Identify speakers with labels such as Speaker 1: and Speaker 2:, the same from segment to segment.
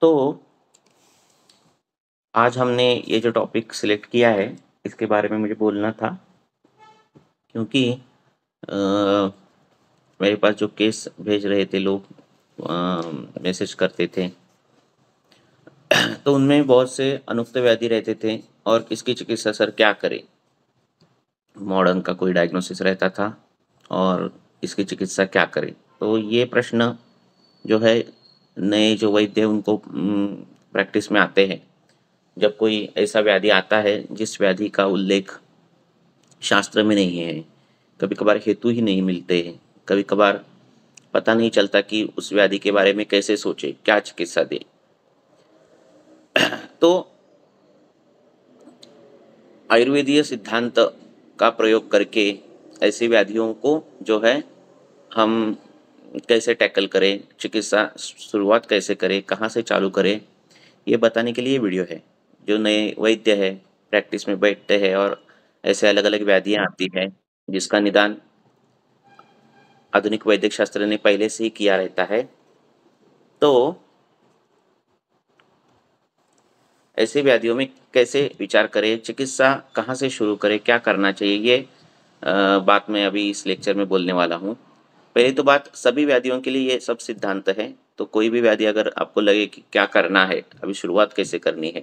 Speaker 1: तो आज हमने ये जो टॉपिक सिलेक्ट किया है इसके बारे में मुझे बोलना था क्योंकि आ, मेरे पास जो केस भेज रहे थे लोग मैसेज करते थे तो उनमें बहुत से अनुक्त व्याधि रहते थे और इसकी चिकित्सा सर क्या करें मॉडर्न का कोई डायग्नोसिस रहता था और इसकी चिकित्सा क्या करें तो ये प्रश्न जो है नए जो वैद्य उनको प्रैक्टिस में आते हैं जब कोई ऐसा व्याधि आता है जिस व्याधि का उल्लेख शास्त्र में नहीं है कभी कभार हेतु ही नहीं मिलते हैं कभी कभार पता नहीं चलता कि उस व्याधि के बारे में कैसे सोचे क्या चिकित्सा दे तो आयुर्वेदीय सिद्धांत का प्रयोग करके ऐसी व्याधियों को जो है हम कैसे टैकल करें चिकित्सा शुरुआत कैसे करें कहाँ से चालू करें ये बताने के लिए वीडियो है जो नए वैद्य है प्रैक्टिस में बैठते हैं और ऐसे अलग अलग व्याधियाँ आती हैं जिसका निदान आधुनिक वैद्य शास्त्र ने पहले से ही किया रहता है तो ऐसे व्याधियों में कैसे विचार करें चिकित्सा कहाँ से शुरू करें क्या करना चाहिए ये बात मैं अभी इस लेक्चर में बोलने वाला हूँ पहली तो, तो बात सभी व्याधियों के लिए ये सब सिद्धांत है तो कोई भी व्याधि अगर आपको लगे कि क्या करना है अभी शुरुआत कैसे करनी है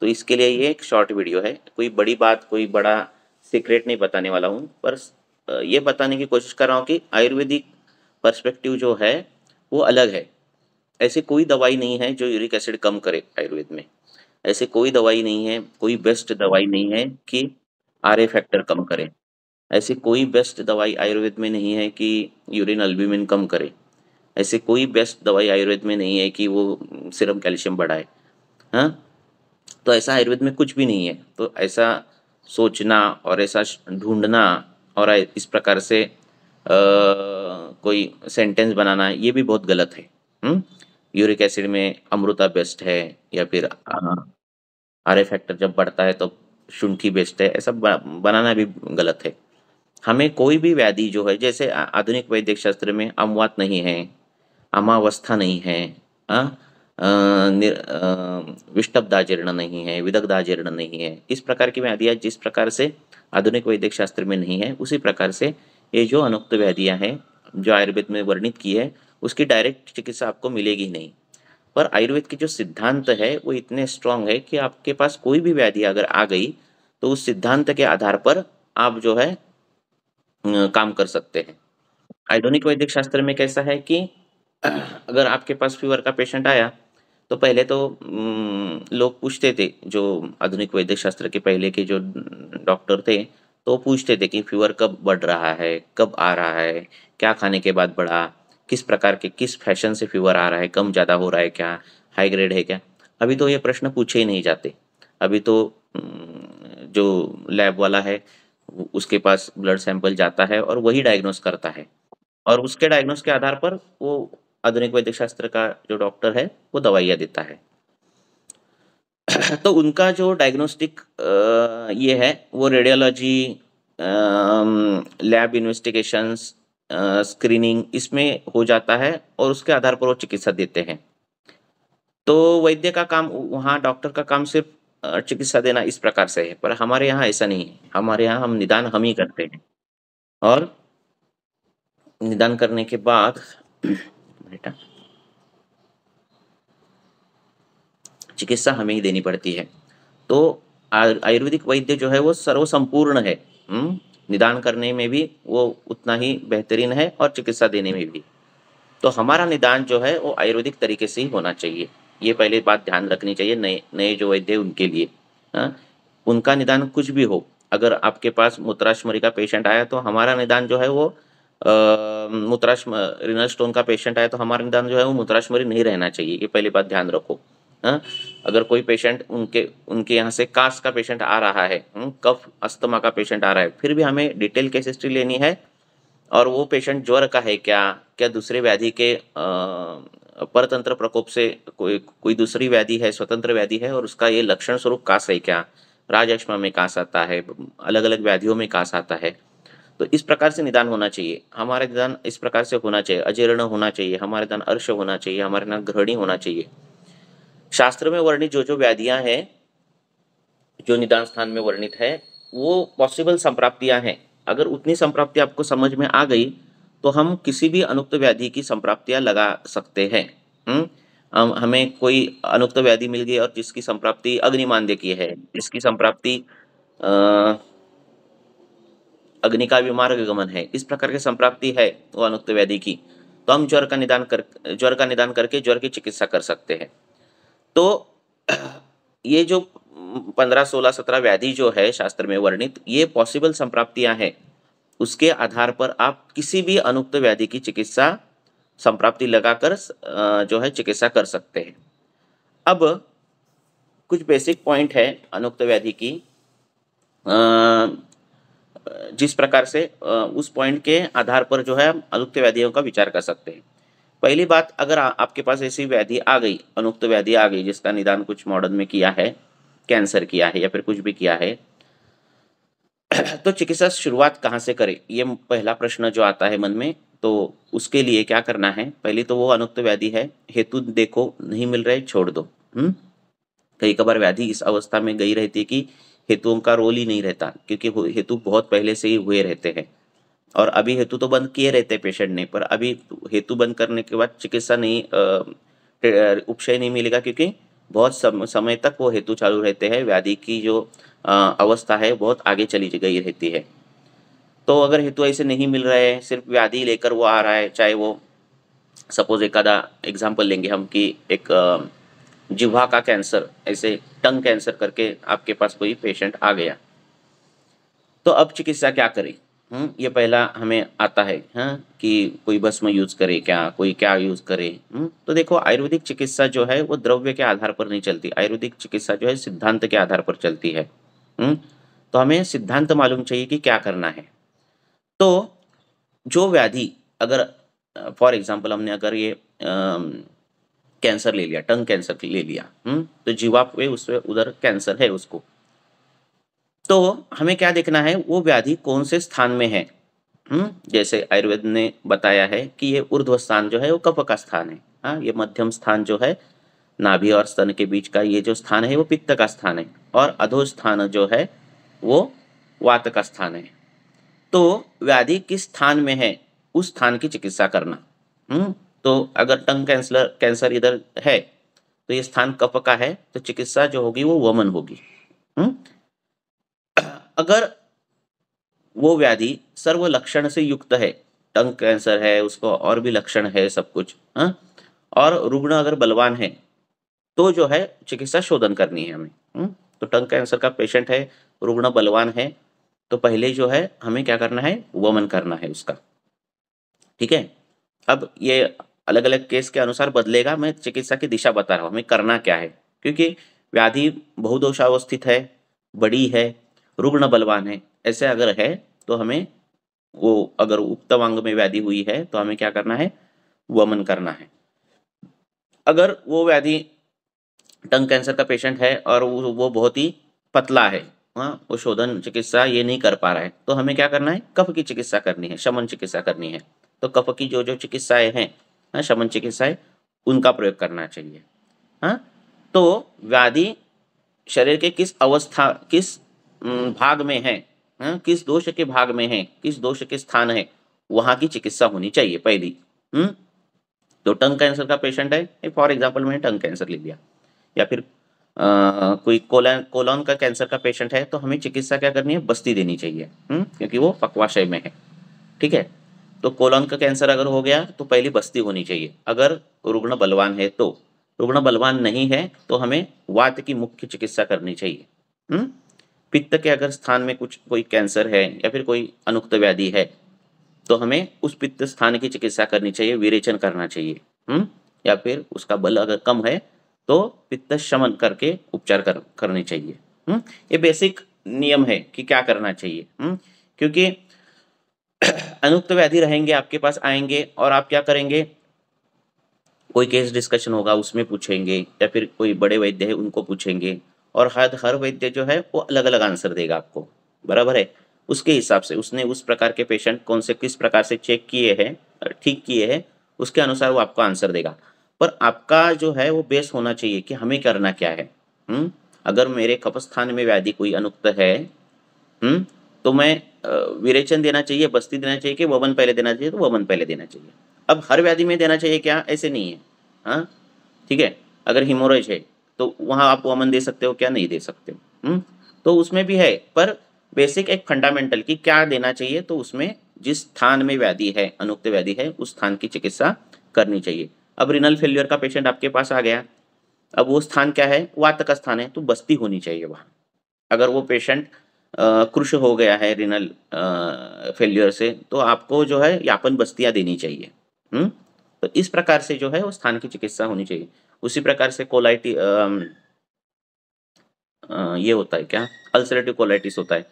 Speaker 1: तो इसके लिए ये एक शॉर्ट वीडियो है कोई बड़ी बात कोई बड़ा सीक्रेट नहीं बताने वाला हूँ पर यह बताने की कोशिश कर रहा हूँ कि आयुर्वेदिक परस्पेक्टिव जो है वो अलग है ऐसी कोई दवाई नहीं है जो यूरिक एसिड कम करे आयुर्वेद में ऐसे कोई दवाई नहीं है कोई बेस्ट दवाई नहीं है कि आर ए फैक्टर कम करे ऐसे कोई बेस्ट दवाई आयुर्वेद में नहीं है कि यूरिन अल्ब्यूमिन कम करे ऐसे कोई बेस्ट दवाई आयुर्वेद में नहीं है कि वो सिरम कैल्शियम बढ़ाए हाँ तो ऐसा आयुर्वेद में कुछ भी नहीं है तो ऐसा सोचना और ऐसा ढूंढना और इस प्रकार से आ, कोई सेंटेंस बनाना ये भी बहुत गलत है यूरिक हम्म? एसिड में अमृता बेस्ट है या फिर आर फैक्टर जब बढ़ता है तो शुंठी बेस्ट है ऐसा बनाना भी गलत है हमें कोई भी व्याधि जो है जैसे आधुनिक वैदिक शास्त्र में अमवात नहीं है अमावस्था नहीं है आ? जीर्ण नहीं है जीर्ण नहीं है इस प्रकार की व्याधियाँ जिस प्रकार से आधुनिक वैद्य शास्त्र में नहीं है उसी प्रकार से ये जो अनुक्त व्याधियाँ हैं जो आयुर्वेद में वर्णित की है उसकी डायरेक्ट चिकित्सा आपको मिलेगी नहीं पर आयुर्वेद के जो सिद्धांत है वो इतने स्ट्रांग है कि आपके पास कोई भी व्याधि अगर आ गई तो उस सिद्धांत के आधार पर आप जो है काम कर सकते हैं आधुनिक वैदिक शास्त्र में कैसा है कि अगर आपके पास फीवर का पेशेंट आया तो पहले तो लोग पूछते थे जो आधुनिक वैदिक शास्त्र के पहले के जो डॉक्टर थे तो पूछते थे कि फीवर कब बढ़ रहा है कब आ रहा है क्या खाने के बाद बढ़ा किस प्रकार के किस फैशन से फीवर आ रहा है कम ज़्यादा हो रहा है क्या हाई ग्रेड है क्या अभी तो ये प्रश्न पूछे ही नहीं जाते अभी तो जो लैब वाला है उसके पास ब्लड सैंपल जाता है और वही डायग्नोस करता है और उसके डायग्नोस के आधार पर वो आधुनिक वैद्य शास्त्र का जो डॉक्टर है वो दवाइयाँ देता है तो उनका जो डायग्नोस्टिक ये है वो रेडियोलॉजी लैब इन्वेस्टिगेशंस स्क्रीनिंग इसमें हो जाता है और उसके आधार पर वो चिकित्सा देते हैं तो वैद्य का काम वहाँ डॉक्टर का काम सिर्फ चिकित्सा देना इस प्रकार से है पर हमारे यहाँ ऐसा नहीं है हमारे यहाँ हम निदान हम ही करते हैं और निदान करने के बाद बेटा चिकित्सा हमें ही देनी पड़ती है तो आयुर्वेदिक वैद्य जो है वो सर्वसंपूर्ण है हम्म निदान करने में भी वो उतना ही बेहतरीन है और चिकित्सा देने में भी तो हमारा निदान जो है वो आयुर्वेदिक तरीके से ही होना चाहिए ये पहले बात ध्यान रखनी चाहिए नए नए जो वैद्य उनके लिए आ? हाँ? उनका निदान कुछ भी हो अगर आपके पास मूत्राश्मरी का पेशेंट आया तो हमारा निदान जो है वो मूत्राश्म रिनल स्टोन का पेशेंट आया तो हमारा निदान जो है वो मूत्राश्मरी नहीं रहना चाहिए ये पहली बात ध्यान रखो आ? हाँ? अगर कोई पेशेंट उनके उनके यहाँ से कास का पेशेंट आ रहा है हाँ? कफ अस्थमा का पेशेंट आ रहा है फिर भी हमें डिटेल केस हिस्ट्री लेनी है और वो पेशेंट ज्वर का है क्या क्या दूसरे व्याधि के परतंत्र प्रकोप से कोई कोई दूसरी व्याधि है स्वतंत्र व्याधि है और उसका ये लक्षण स्वरूप कांस है क्या राजक्षमा में कांस आता है अलग अलग व्याधियों में कांस आता है तो इस प्रकार से निदान होना चाहिए हमारे निदान इस प्रकार से होना चाहिए अजीर्ण होना चाहिए हमारे निदान अर्श होना चाहिए हमारे निदान ग्रहणी होना चाहिए शास्त्र में वर्णित जो जो व्याधियां हैं जो निदान स्थान में वर्णित है वो पॉसिबल संप्राप्तियां हैं अगर उतनी संप्राप्ति आपको समझ में आ गई तो हम किसी भी अनुक्त व्याधि की संप्राप्तियाँ लगा सकते हैं हम्म? हम हमें कोई अनुक्त व्याधि मिल गई और जिसकी संप्राप्ति अग्निमांद्य की है जिसकी संप्राप्ति अग्नि का विमार्ग गमन है इस प्रकार की संप्राप्ति है वो अनुक्त व्याधि की तो हम ज्वर का निदान कर ज्वर का निदान करके ज्वर की चिकित्सा कर सकते हैं तो ये जो पंद्रह सोलह सत्रह व्याधि जो है शास्त्र में वर्णित ये पॉसिबल संप्राप्तियां हैं उसके आधार पर आप किसी भी अनुक्त व्याधि की चिकित्सा संप्राप्ति लगाकर जो है चिकित्सा कर सकते हैं अब कुछ बेसिक पॉइंट है अनुक्त व्याधि की जिस प्रकार से उस पॉइंट के आधार पर जो है अनुक्त व्याधियों का विचार कर सकते हैं पहली बात अगर आ, आपके पास ऐसी व्याधि आ गई अनुक्त व्याधि आ गई जिसका निदान कुछ मॉडल में किया है कैंसर किया है या फिर कुछ भी किया है तो चिकित्सा शुरुआत कहाँ से करें ये पहला प्रश्न जो आता है मन में तो उसके लिए क्या करना है पहले तो वो अनुक्त व्याधि है हेतु देखो नहीं मिल रहे छोड़ दो हम्म कई कबार व्याधि इस अवस्था में गई रहती है कि हेतुओं का रोल ही नहीं रहता क्योंकि हेतु बहुत पहले से ही हुए रहते हैं और अभी हेतु तो बंद किए रहते हैं पेशेंट ने पर अभी हेतु बंद करने के बाद चिकित्सा नहीं उपशय नहीं मिलेगा क्योंकि बहुत समय तक वो हेतु चालू रहते हैं व्याधि की जो अवस्था है बहुत आगे चली गई रहती है तो अगर हेतु ऐसे नहीं मिल रहे है सिर्फ व्याधि लेकर वो आ रहा है चाहे वो सपोज एक आधा एग्जाम्पल लेंगे हम कि एक जिह्वा का कैंसर ऐसे टंग कैंसर करके आपके पास कोई पेशेंट आ गया तो अब चिकित्सा क्या करें हम्म ये पहला हमें आता है हाँ कि कोई बस में यूज करे क्या कोई क्या यूज करे हम्म तो देखो आयुर्वेदिक चिकित्सा जो है वो द्रव्य के आधार पर नहीं चलती आयुर्वेदिक चिकित्सा जो है सिद्धांत के आधार पर चलती है हुँ? हम्म? तो हमें सिद्धांत मालूम चाहिए कि क्या करना है तो जो व्याधि अगर फॉर एग्जाम्पल हमने अगर ये कैंसर ले लिया टंग कैंसर ले लिया हुँ? हम्म? तो जीवा पे उस उधर कैंसर है उसको तो हमें क्या देखना है वो व्याधि कौन से स्थान में है हुँ? हम्म? जैसे आयुर्वेद ने बताया है कि ये ऊर्ध्व स्थान जो है वो कप का स्थान है हाँ ये मध्यम स्थान जो है नाभि और स्तन के बीच का ये जो स्थान है वो पित्त का स्थान है और अधोस्थान जो है वो वात का स्थान है तो व्याधि किस स्थान में है उस स्थान की चिकित्सा करना हम्म तो अगर टंग कैंसलर कैंसर इधर है तो ये स्थान कप का है तो चिकित्सा जो होगी वो वमन होगी हम्म अगर वो व्याधि सर्व लक्षण से युक्त है टंग कैंसर है उसको और भी लक्षण है सब कुछ हा? और रुग्ण अगर बलवान है तो जो है चिकित्सा शोधन करनी है हमें हम्म? तो टंग कैंसर का पेशेंट है रुग्ण बलवान है तो पहले जो है हमें क्या करना है वमन करना है उसका ठीक है अब ये अलग अलग केस के अनुसार बदलेगा मैं चिकित्सा की दिशा बता रहा हूँ हमें करना क्या है क्योंकि व्याधि बहुदोषावस्थित है बड़ी है रुग्ण बलवान है ऐसे अगर है तो हमें वो अगर अंग में व्याधि हुई है तो हमें क्या करना है वमन करना है अगर वो व्याधि टंग कैंसर का पेशेंट है और वो, बहुत ही पतला है हाँ वो शोधन चिकित्सा ये नहीं कर पा रहा है तो हमें क्या करना है कफ की चिकित्सा करनी है शमन चिकित्सा करनी है तो कफ की जो जो चिकित्साएं हैं हाँ शमन चिकित्साएं उनका प्रयोग करना चाहिए हाँ तो व्याधि शरीर के किस अवस्था किस भाग में है हा? किस दोष के भाग में है किस दोष के स्थान है वहाँ की चिकित्सा होनी चाहिए पहली हम्म तो टंग कैंसर का पेशेंट है फॉर एग्जाम्पल मैंने टंग कैंसर ले लिया या फिर आ, कोई कोलन कोलोन का कैंसर का पेशेंट है तो हमें चिकित्सा क्या करनी है बस्ती देनी चाहिए हुँ? हम्म? क्योंकि वो पक्वाशय में है ठीक है तो कोलोन का कैंसर अगर हो गया तो पहली बस्ती होनी चाहिए अगर रुग्ण बलवान है तो रुग्ण बलवान नहीं है तो हमें वात की मुख्य चिकित्सा करनी चाहिए हुँ? हम्म? पित्त के अगर स्थान में कुछ कोई कैंसर है या फिर कोई अनुक्त व्याधि है तो हमें उस पित्त स्थान की चिकित्सा करनी चाहिए विरेचन करना चाहिए हुँ? हम्म? या फिर उसका बल अगर कम है तो पित्त शमन करके उपचार कर, करने चाहिए हुँ? हम्म? ये बेसिक नियम है कि क्या करना चाहिए हुँ? हम्म? क्योंकि अनुक्त व्याधि रहेंगे आपके पास आएंगे और आप क्या करेंगे कोई केस डिस्कशन होगा उसमें पूछेंगे या फिर कोई बड़े वैद्य है उनको पूछेंगे और हर हर वैद्य जो है वो अलग अलग आंसर देगा आपको बराबर है उसके हिसाब से उसने उस प्रकार के पेशेंट कौन से किस प्रकार से चेक किए हैं ठीक किए हैं उसके अनुसार वो आपको आंसर देगा पर आपका जो है वो बेस होना चाहिए कि हमें करना क्या है हुँ? हम्म? अगर मेरे कपस्थान में व्याधि कोई अनुक्त है हुँ? हम्म? तो मैं विरेचन देना चाहिए बस्ती देना चाहिए कि वमन पहले देना चाहिए तो वमन पहले देना चाहिए अब हर व्याधि में देना चाहिए क्या ऐसे नहीं है हाँ ठीक है अगर हिमोरेज है तो वहाँ आप वमन दे सकते हो क्या नहीं दे सकते हो हम्म? तो उसमें भी है पर बेसिक एक फंडामेंटल की क्या देना चाहिए तो उसमें जिस स्थान में व्याधि है अनुक्त व्याधि है उस स्थान की चिकित्सा करनी चाहिए अब रिनल फेल्यूर का पेशेंट आपके पास आ गया अब वो स्थान क्या है का स्थान है तो बस्ती होनी चाहिए वहाँ अगर वो पेशेंट कृष हो गया है रिनल फेल्यूर से तो आपको जो है यापन बस्तियाँ देनी चाहिए हुँ? हम्म? तो इस प्रकार से जो है वो स्थान की चिकित्सा होनी चाहिए उसी प्रकार से कोलाइटी ये होता है क्या अल्सरेटिव कोलाइटिस होता है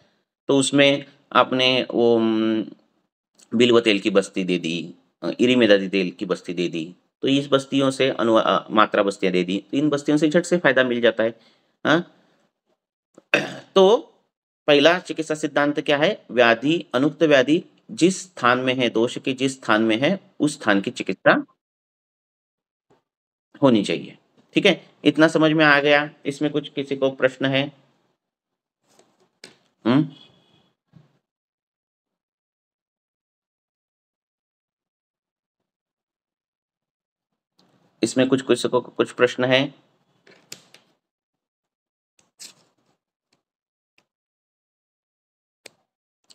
Speaker 1: तो उसमें आपने वो बिल्व तेल की बस्ती दे दी इरी मेदादी तेल की बस्ती दे दी तो इस बस्तियों से अनु मात्रा बस्तियां दे दी तो इन बस्तियों से झट से फायदा मिल जाता है हा? तो पहला चिकित्सा सिद्धांत क्या है व्याधि अनुक्त व्याधि जिस स्थान में है दोष के जिस स्थान में है उस स्थान की चिकित्सा होनी चाहिए ठीक है इतना समझ में आ गया इसमें कुछ किसी को प्रश्न है हुँ? हम्म? इसमें कुछ कुछ कुछ प्रश्न है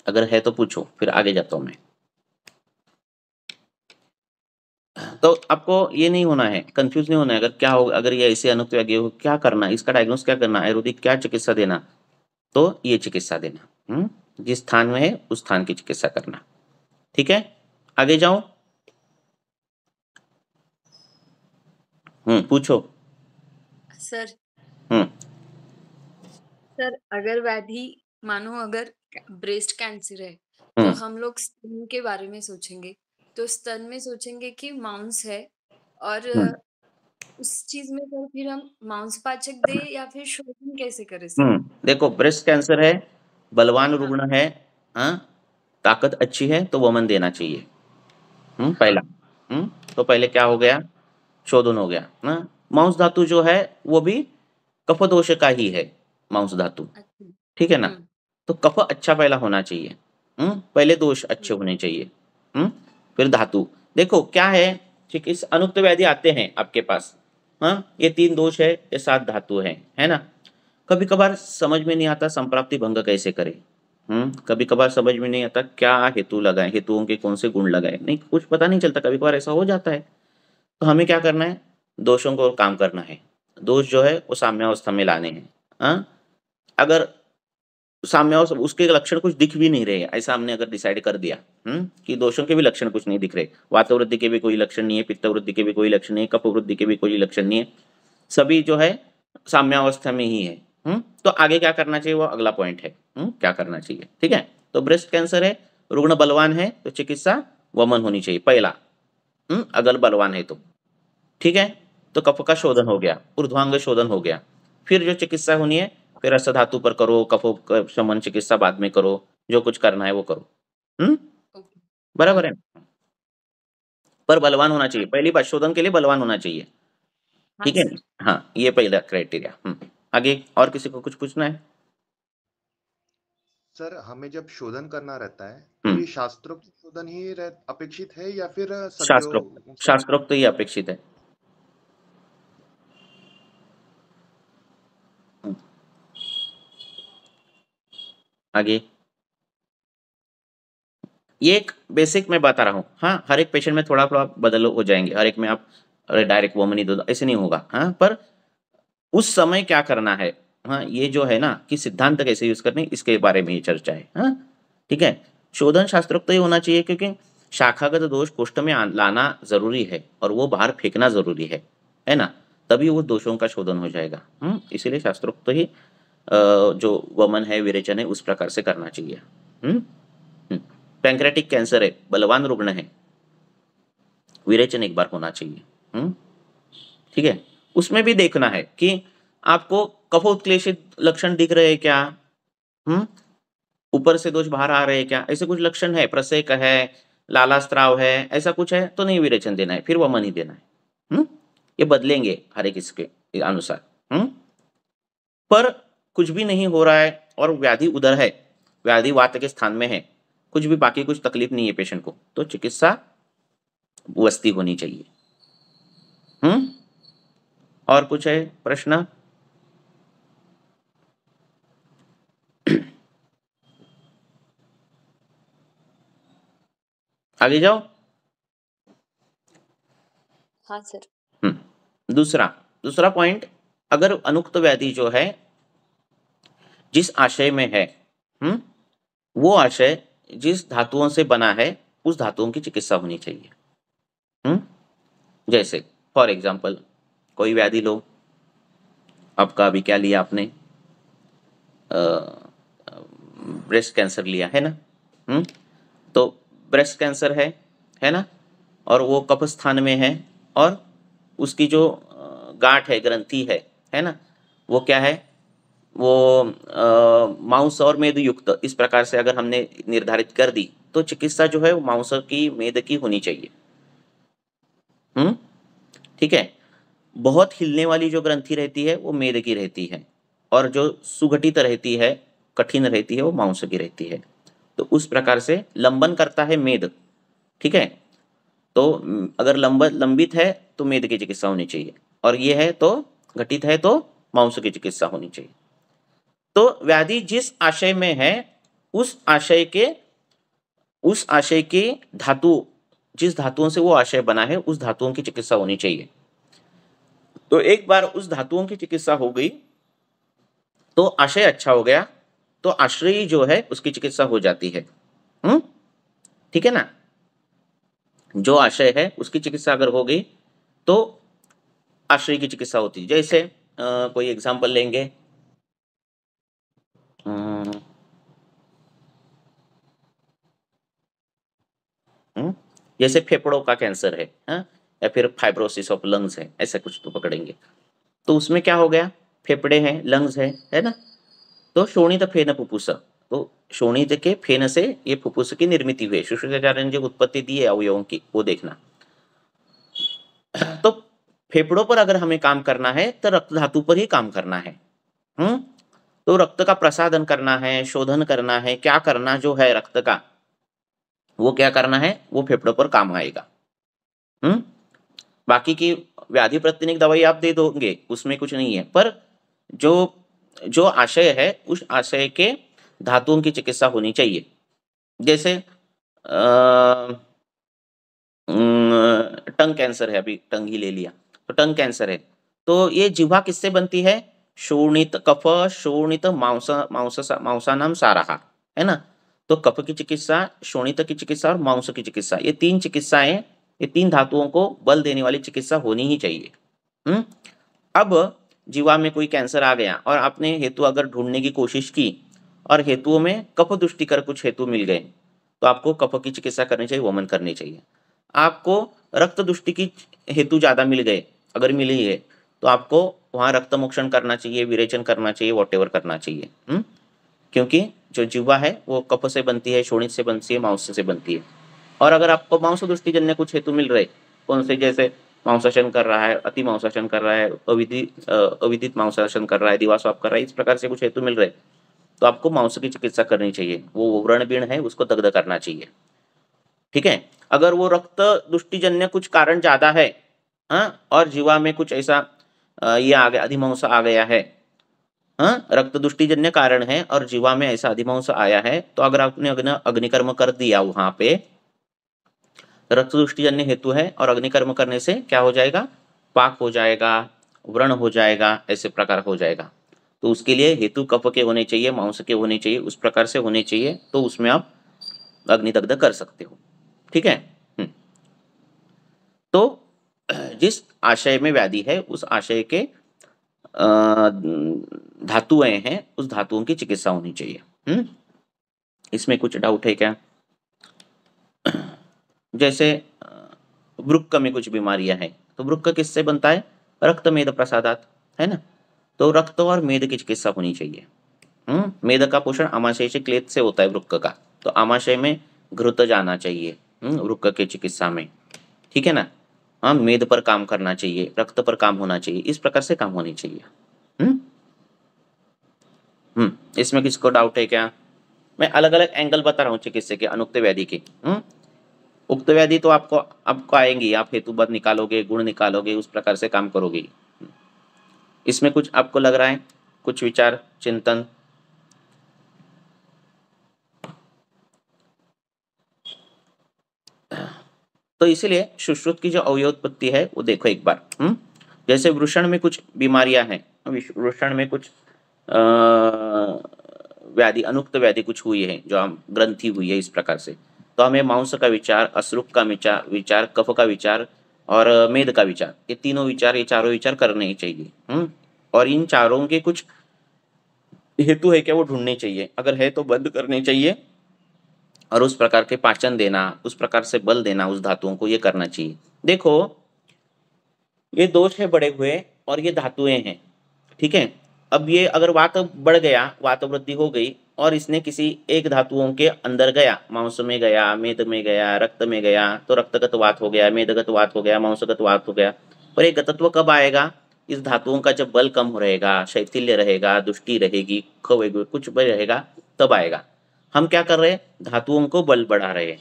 Speaker 1: अगर है तो पूछो फिर आगे जाता हूं मैं तो आपको ये नहीं होना है कंफ्यूज नहीं होना है अगर क्या होगा अगर ये ऐसे अनुत्यागी हो क्या करना इसका डायग्नोस क्या करना आयुर्वेदिक क्या चिकित्सा देना तो ये चिकित्सा देना हुँ? हम्म, जिस स्थान में है उस स्थान की चिकित्सा करना ठीक है आगे जाऊं हम्म पूछो सर हम्म
Speaker 2: सर अगर व्याधि मानो अगर ब्रेस्ट कैंसर है तो हम्म। हम लोग स्तन के बारे में सोचेंगे तो स्तन में सोचेंगे कि माउंस है और हम्म। उस चीज में सर तो फिर हम माउंस पाचक दे हम्म। या फिर शोधन कैसे करें सर
Speaker 1: देखो ब्रेस्ट कैंसर है बलवान हाँ। रुग्ण है हाँ ताकत अच्छी है तो वमन देना चाहिए हम्म पहला हम्म तो पहले क्या हो गया शोधन हो गया ना हाँ? मांस धातु जो है वो भी कफ दोष का ही है मांस धातु अच्छा। ठीक है ना हम्म। तो कफ अच्छा पहला होना चाहिए हम्म पहले दोष अच्छे हम्म। होने चाहिए हम्म फिर धातु देखो क्या है ठीक इस अनुक्त व्याधि आते हैं आपके पास हाँ ये तीन दोष है ये सात धातु है है ना कभी कभार समझ में नहीं आता संप्राप्ति भंग कैसे करे हम्म कभी कभार समझ में नहीं आता क्या हेतु लगाए हेतुओं के कौन से गुण लगाए नहीं कुछ पता नहीं चलता कभी कभार ऐसा हो जाता है तो हमें क्या करना है दोषों को काम करना है दोष जो है वो साम्यावस्था में लाने हैं हाँ अगर साम्यावस्था उसके लक्षण कुछ दिख भी नहीं रहे ऐसा हमने अगर डिसाइड कर दिया हुँ? हम्म, कि दोषों के भी लक्षण कुछ नहीं दिख रहे वातावृद्धि के भी कोई लक्षण नहीं है पित्तवृद्धि के भी कोई लक्षण नहीं है कपवृद्धि के भी कोई लक्षण नहीं है सभी जो है साम्यावस्था में ही है हुँ? हम्म, तो आगे क्या करना चाहिए वो अगला पॉइंट है हुँ? हम्म, क्या करना चाहिए ठीक है तो ब्रेस्ट कैंसर है रुग्ण बलवान है तो चिकित्सा वमन होनी चाहिए पहला अगर बलवान है तो ठीक है तो कफ का शोधन हो गया ऊर्ध्वांग शोधन हो गया फिर जो चिकित्सा होनी है फिर धातु पर करो कफो शमन चिकित्सा बाद में करो जो कुछ करना है वो करो हम्म बराबर है पर बलवान होना चाहिए पहली बात शोधन के लिए बलवान होना चाहिए हाँ ठीक है हाँ ये पहला क्राइटेरिया हम्म। आगे और किसी को कुछ पूछना है सर हमें जब शोधन करना रहता है तो हम्म। शास्त्रोक्त शोधन ही अपेक्षित है या फिर शास्त्रोक्त शास्त्रोक्त तो अपेक्षित है आगे ये एक बेसिक मैं बता रहा हूँ हाँ हर एक पेशेंट में थोड़ा थोड़ा बदल हो जाएंगे हर एक में आप अरे डायरेक्ट वोमन ही दो ऐसे नहीं होगा हाँ पर उस समय क्या करना है हाँ ये जो है ना कि सिद्धांत कैसे यूज करने इसके बारे में ये चर्चा है हाँ ठीक है शोधन शास्त्रोक्त तो ही होना चाहिए क्योंकि शाखागत दोष कोष्ठ में लाना जरूरी है और वो बाहर फेंकना जरूरी है है ना तभी वो दोषों का शोधन हो जाएगा हम्म इसीलिए शास्त्रोक्त ही तो जो वमन है विरेचन है उस प्रकार से करना चाहिए पैंक्रेटिक हम्म? कैंसर हम्म। है बलवान रुग्ण है विरेचन एक बार होना चाहिए हम्म? ठीक है उसमें भी देखना है कि आपको कफोत्क्लेशित लक्षण दिख रहे हैं क्या हम्म ऊपर से दोष बाहर आ रहे हैं क्या ऐसे कुछ लक्षण है प्रसेक है लाला स्त्राव है ऐसा कुछ है तो नहीं विरेचन देना है फिर वमन ही देना है हम्म ये बदलेंगे हर एक इसके अनुसार हम्म पर कुछ भी नहीं हो रहा है और व्याधि उधर है व्याधि वात के स्थान में है कुछ भी बाकी कुछ तकलीफ नहीं है पेशेंट को तो चिकित्सा वस्ती होनी चाहिए हम्म और कुछ है प्रश्न आगे जाओ हाँ सर हम्म। दूसरा दूसरा पॉइंट अगर अनुक्त व्याधि जो है जिस आशय में है हम्म वो आशय जिस धातुओं से बना है उस धातुओं की चिकित्सा होनी चाहिए हम्म जैसे फॉर एग्जाम्पल कोई व्याधि लो आपका अभी क्या लिया आपने ब्रेस्ट कैंसर लिया है ना हम्म तो ब्रेस्ट कैंसर है है ना और वो कफ स्थान में है और उसकी जो गांठ है ग्रंथि है है ना वो क्या है वो मांस और मेद युक्त इस प्रकार से अगर हमने निर्धारित कर दी तो चिकित्सा जो है वो मांस की मेद की होनी चाहिए हम्म ठीक है बहुत हिलने वाली जो ग्रंथि रहती है वो मेद की रहती है और जो सुगठित रहती है कठिन रहती है वो मांस की रहती है तो उस प्रकार से लंबन करता है मेद ठीक है तो अगर लंब लंबित है तो मेद की चिकित्सा होनी चाहिए और ये है तो घटित है तो मांस की चिकित्सा होनी चाहिए तो व्याधि जिस आशय में है उस आशय के उस आशय की धातु जिस धातुओं से वो आशय बना है उस धातुओं की चिकित्सा होनी चाहिए तो एक बार उस धातुओं की चिकित्सा हो गई तो आशय अच्छा हो गया तो आश्रय जो है उसकी चिकित्सा हो जाती है हम्म ठीक है ना जो आशय है उसकी चिकित्सा अगर हो गई तो आश्रय की चिकित्सा होती है जैसे आ, कोई एग्जाम्पल लेंगे हम्म? जैसे फेफड़ों का कैंसर है हा? या फिर फाइब्रोसिस ऑफ लंग्स है ऐसा कुछ तो पकड़ेंगे तो उसमें क्या हो गया फेफड़े हैं लंग्स है है ना तो शोणी शोणित फेन फुफ्फुस तो शोणित के फेन से ये फुफ्फुस की निर्मित हुई है शुष्काचार्य ने जो उत्पत्ति दी है अवयवों की वो देखना तो फेफड़ों पर अगर हमें काम करना है तो रक्त धातु पर ही काम करना है हम्म तो रक्त का प्रसादन करना है शोधन करना है क्या करना जो है रक्त का वो क्या करना है वो फेफड़ों पर काम आएगा हम्म बाकी की व्याधि प्रतिनिक दवाई आप दे दोगे उसमें कुछ नहीं है पर जो जो आशय है उस आशय के धातुओं की चिकित्सा होनी चाहिए जैसे टंग कैंसर है अभी टंग ही ले लिया तो टंग कैंसर है तो ये जिह्वा किससे बनती है शोणित कफ शोणित मांस मांसा नाम सारा है ना तो कफ की चिकित्सा शोणित की चिकित्सा और मांस की चिकित्सा ये तीन चिकित्साएं ये तीन धातुओं को बल देने वाली चिकित्सा होनी ही चाहिए हुँ? हम्म? अब जीवा में कोई कैंसर आ गया और आपने हेतु अगर ढूंढने की कोशिश की और हेतुओं में कफ दुष्टि कर कुछ हेतु मिल गए तो आपको कफ की चिकित्सा करनी चाहिए वमन करनी चाहिए आपको रक्त दुष्टि की हेतु ज़्यादा मिल गए अगर मिली है तो आपको वहाँ रक्त मोक्षण करना चाहिए विरेचन करना चाहिए वॉट करना चाहिए हुँ? हम्म? क्योंकि जो जीवा है वो कफ से बनती है शोणित से बनती है मांस से बनती है और अगर आपको मांस दृष्टिजन्य कुछ हेतु मिल रहे कौन तो से जैसे मांसाशन कर रहा है अति मांसाशन कर रहा है अविधि अविदित मांसाशन कर रहा है दिवास कर रहा है इस प्रकार से कुछ हेतु मिल रहे तो आपको मांस की चिकित्सा करनी चाहिए वो व्रणबीण है उसको दग्ध करना चाहिए ठीक है अगर वो रक्त दुष्टिजन्य कुछ कारण ज़्यादा है हाँ और जीवा में कुछ ऐसा ये आ गया अधिमांस आ गया है हाँ रक्त दुष्टि जन्य कारण है और जीवा में ऐसा अधिमांश आया है तो अगर आपने अग्निकर्म कर दिया वहां पे रक्त दुष्टि जन्य हेतु है और अग्निकर्म करने से क्या हो जाएगा पाक हो जाएगा व्रण हो जाएगा ऐसे प्रकार हो जाएगा तो उसके लिए हेतु कप के होने चाहिए मांस के होने चाहिए उस प्रकार से होने चाहिए तो उसमें आप अग्निदग्ध कर सकते हो ठीक है हम्म। तो जिस आशय में व्याधि है उस आशय के आ, धातुएं हैं उस धातुओं की चिकित्सा होनी चाहिए हम्म इसमें कुछ डाउट है क्या जैसे वृक्क में कुछ बीमारियां हैं तो वृक्क किससे बनता है रक्त मेद प्रसादात है ना तो रक्त और मेद की चिकित्सा होनी चाहिए हम्म मेद का पोषण आमाशय से क्लेत से होता है वृक्क का तो आमाशय में घृत जाना चाहिए हम्म, वृक्क के चिकित्सा में ठीक है ना हाँ मेद पर काम करना चाहिए रक्त पर काम होना चाहिए इस प्रकार से काम होनी चाहिए हुँ? हम्म? हम्म, इसमें किसको डाउट है क्या मैं अलग अलग एंगल बता रहा हूँ चिकित्सा के अनुक्त व्याधि के हम्म, उक्त व्याधि तो आपको आपको आएंगी आप हेतु बद निकालोगे गुण निकालोगे उस प्रकार से काम करोगे इसमें कुछ आपको लग रहा है कुछ विचार चिंतन तो इसीलिए सुश्रुत की जो अवयोत्पत्ति है वो देखो एक बार हम्म जैसे वृषण में कुछ बीमारियां हैं वृषण में कुछ व्याधि अनुक्त व्याधि कुछ हुई है जो हम ग्रंथि हुई है इस प्रकार से तो हमें मांस का विचार अश्रुप का विचार विचार कफ का विचार और मेद का विचार ये तीनों विचार ये चारों विचार करने ही चाहिए हम्म और इन चारों के कुछ हेतु है क्या वो ढूंढने चाहिए अगर है तो बंद करने चाहिए और उस प्रकार के पाचन देना उस प्रकार से बल देना उस धातुओं को ये करना चाहिए देखो ये दोष है बड़े हुए और ये धातुएं हैं ठीक है अब ये अगर वात बढ़ गया वात वृद्धि हो गई और इसने किसी एक धातुओं के अंदर गया मांस में गया मेद में गया रक्त में गया तो रक्तगत वात हो गया मेदगत वात हो गया मांसगत वात हो गया पर एक गतत्व कब आएगा इस धातुओं का जब बल कम हो रहेगा शैथिल्य रहेगा दुष्टि रहेगी खवेगी कुछ बल रहेगा तब आएगा हम क्या कर रहे हैं धातुओं को बल बढ़ा रहे हैं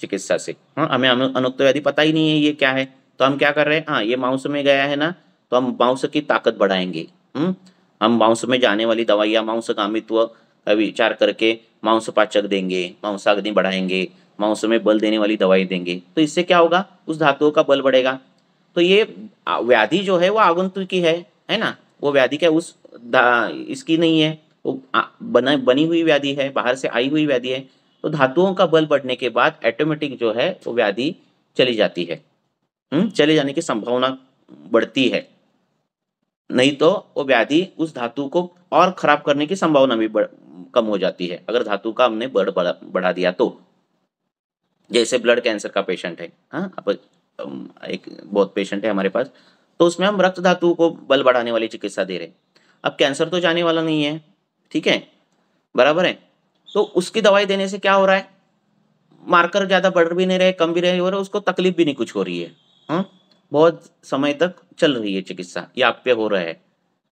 Speaker 1: चिकित्सा से हाँ हमें अनुक्तव्याधि पता ही नहीं है ये क्या है तो हम क्या कर रहे हैं हाँ ये मांस में गया है ना तो हम मांस की ताकत बढ़ाएंगे हम्म हम मांस में जाने वाली दवाई या मांस कामित्व का विचार करके मांस पाचक देंगे मांसाग्नि बढ़ाएंगे मांस में बल देने वाली दवाई देंगे तो इससे क्या होगा उस धातुओं का बल बढ़ेगा तो ये व्याधि जो है वो आगंतु की है है ना वो व्याधि क्या उस इसकी नहीं है वो बना बनी हुई व्याधि है बाहर से आई हुई व्याधि है तो धातुओं का बल बढ़ने के बाद ऑटोमेटिक जो है वो व्याधि चली जाती है हम्म चले जाने की संभावना बढ़ती है नहीं तो वो व्याधि उस धातु को और खराब करने की संभावना भी कम हो जाती है अगर धातु का हमने बढ़ बढ़ा, बढ़ा दिया तो जैसे ब्लड कैंसर का पेशेंट है हाँ एक बहुत पेशेंट है हमारे पास तो उसमें हम रक्त धातु को बल बढ़ाने वाली चिकित्सा दे रहे हैं अब कैंसर तो जाने वाला नहीं है ठीक है बराबर है तो उसकी दवाई देने से क्या हो रहा है मार्कर ज़्यादा बढ़ भी नहीं रहे कम भी रहे और उसको तकलीफ भी नहीं कुछ हो रही है हाँ बहुत समय तक चल रही है चिकित्सा या आप पे हो रहा है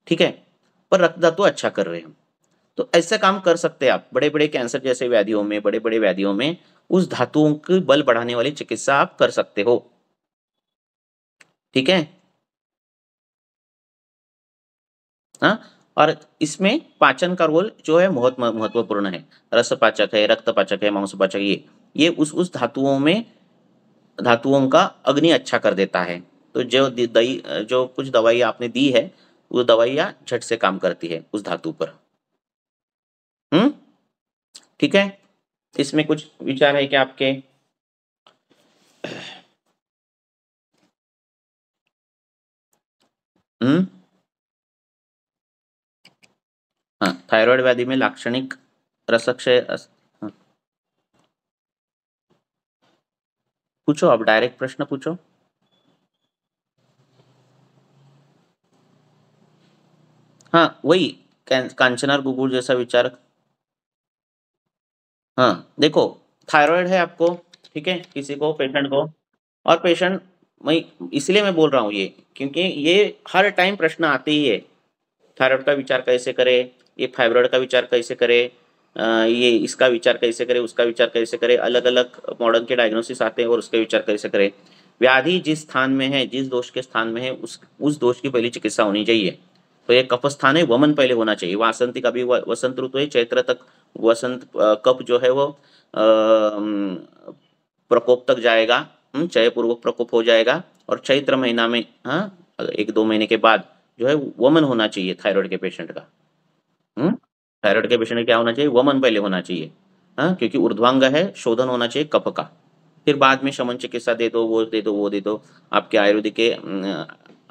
Speaker 1: ठीक है पर रक्तदा तो अच्छा कर रहे हैं तो ऐसा काम कर सकते हैं आप बड़े बड़े कैंसर जैसे व्याधियों में बड़े बड़े व्याधियों में उस धातुओं के बल बढ़ाने वाली चिकित्सा आप कर सकते हो ठीक है हा? और इसमें पाचन का रोल जो है बहुत महत्वपूर्ण है रस पाचक है रक्त पाचक है मांस पाचक ये ये उस उस धातुओं में धातुओं का अग्नि अच्छा कर देता है तो जो दई जो कुछ दवाई आपने दी है वो दवाइया झट से काम करती है उस धातु पर हम्म ठीक है इसमें कुछ विचार है क्या आपके हम्म हाँ थायराइड व्याधि में लाक्षणिक रसक्षय हाँ। पूछो आप डायरेक्ट प्रश्न पूछो हाँ वही कांचनार और जैसा विचारक हाँ देखो थायराइड है आपको ठीक है किसी को पेशेंट को और पेशेंट मैं इसलिए मैं बोल रहा हूँ ये क्योंकि ये हर टाइम प्रश्न आते ही है थायराइड का विचार कैसे करे ये फाइब्रॉइड का विचार कैसे करे ये इसका विचार कैसे करे उसका विचार कैसे करे अलग अलग मॉडर्न के डायग्नोसिस आते हैं और उसके विचार कैसे करे व्याधि जिस स्थान में है जिस दोष के स्थान में है उस उस दोष की पहली चिकित्सा होनी चाहिए तो ये कफ स्थान है वमन पहले होना चाहिए वासंतिक अभी वसंत ऋतु है चैत्र तक वसंत कप जो है वो प्रकोप तक जाएगा चयपूर्वक प्रकोप हो जाएगा और चैत्र महीना में हाँ एक दो महीने के बाद जो है वमन होना चाहिए थायराइड के पेशेंट का थायराइड के पेशेंट क्या होना चाहिए वमन पहले होना चाहिए हाँ क्योंकि ऊर्ध्वांग है शोधन होना चाहिए कप का फिर बाद में शमन चिकित्सा दे दो वो दे दो वो दे दो आपके आयुर्वेदिक के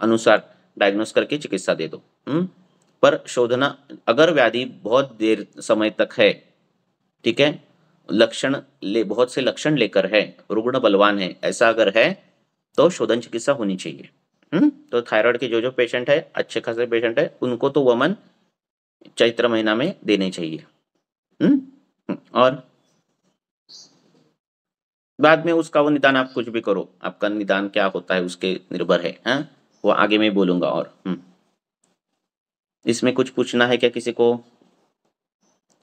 Speaker 1: अनुसार डायग्नोस करके चिकित्सा दे दो हुँ? हम्म? पर शोधना अगर व्याधि बहुत देर समय तक है ठीक है लक्षण ले बहुत से लक्षण लेकर है रुग्ण बलवान है ऐसा अगर है तो शोधन चिकित्सा होनी चाहिए हुँ? हम्म? तो थायराइड के जो जो पेशेंट है अच्छे खासे पेशेंट है उनको तो वमन चैत्र महीना में देने चाहिए हुँ? हम्म? और बाद में उसका वो निदान आप कुछ भी करो आपका निदान क्या होता है उसके निर्भर है हा? वो आगे मैं बोलूंगा और हम्म। इसमें कुछ पूछना है क्या किसी को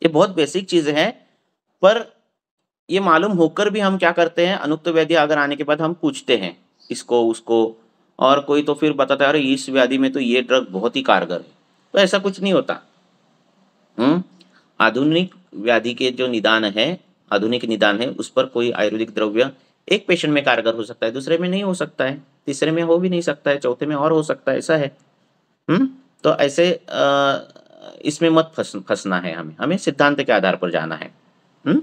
Speaker 1: ये बहुत बेसिक चीज़ है पर ये मालूम होकर भी हम क्या करते हैं अनुक्त व्याधि अगर आने के बाद हम पूछते हैं इसको उसको और कोई तो फिर बताता है अरे इस व्याधि में तो ये ड्रग बहुत ही कारगर है तो ऐसा कुछ नहीं होता हम्म आधुनिक व्याधि के जो निदान है आधुनिक निदान है उस पर कोई आयुर्वेदिक द्रव्य एक पेशेंट में कारगर हो सकता है दूसरे में नहीं हो सकता है तीसरे में हो भी नहीं सकता है चौथे में और हो सकता है ऐसा है हम्म तो ऐसे इसमें मत फंसना है हमें हमें सिद्धांत के आधार पर जाना है हम्म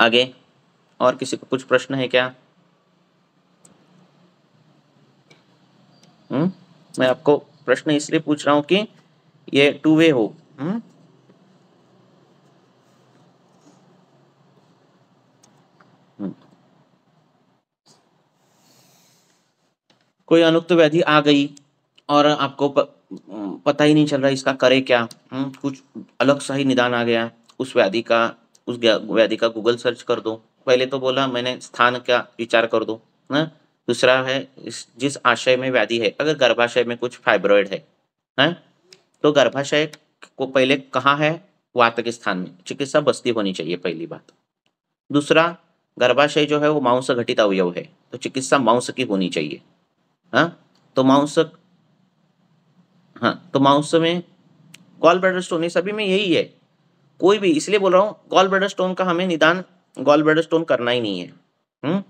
Speaker 1: आगे और किसी को कुछ प्रश्न है क्या हम्म मैं आपको प्रश्न इसलिए पूछ रहा हूं कि ये टू वे हो हम्म कोई अनुक्त व्याधि आ गई और आपको प, पता ही नहीं चल रहा इसका करे क्या हुँ? हम्म, कुछ अलग सा ही निदान आ गया उस व्याधि का उस व्याधि का गूगल सर्च कर दो पहले तो बोला मैंने स्थान का विचार कर दो ना दूसरा है जिस आशय में व्याधि है अगर गर्भाशय में कुछ फाइब्रॉइड है ना तो गर्भाशय को पहले कहाँ है वात के स्थान में चिकित्सा बस्ती होनी चाहिए पहली बात दूसरा गर्भाशय जो है वो मांस घटित अवयव है तो चिकित्सा मांस की होनी चाहिए तो माउस हाँ तो माउस में गॉल ब्लैडर स्टोन ये सभी में यही है कोई भी इसलिए बोल रहा हूँ गॉल ब्लैडर स्टोन का हमें निदान गॉल ब्लैडर स्टोन करना ही नहीं है हुँ? हम्म?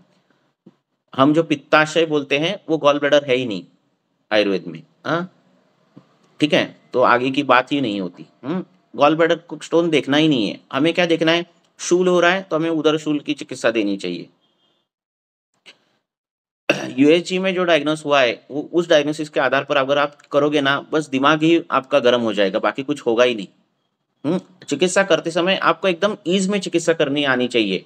Speaker 1: हम जो पित्ताशय बोलते हैं वो गॉल ब्लैडर है ही नहीं आयुर्वेद में हाँ ठीक है तो आगे की बात ही नहीं होती गॉल ब्लैडर स्टोन देखना ही नहीं है हमें क्या देखना है शूल हो रहा है तो हमें उधर शूल की चिकित्सा देनी चाहिए यूएसजी में जो डायग्नोस हुआ है वो उस डायग्नोसिस के आधार पर अगर आप करोगे ना बस दिमाग ही आपका गर्म हो जाएगा बाकी कुछ होगा ही नहीं हम्म, चिकित्सा करते समय आपको एकदम ईज में चिकित्सा करनी आनी चाहिए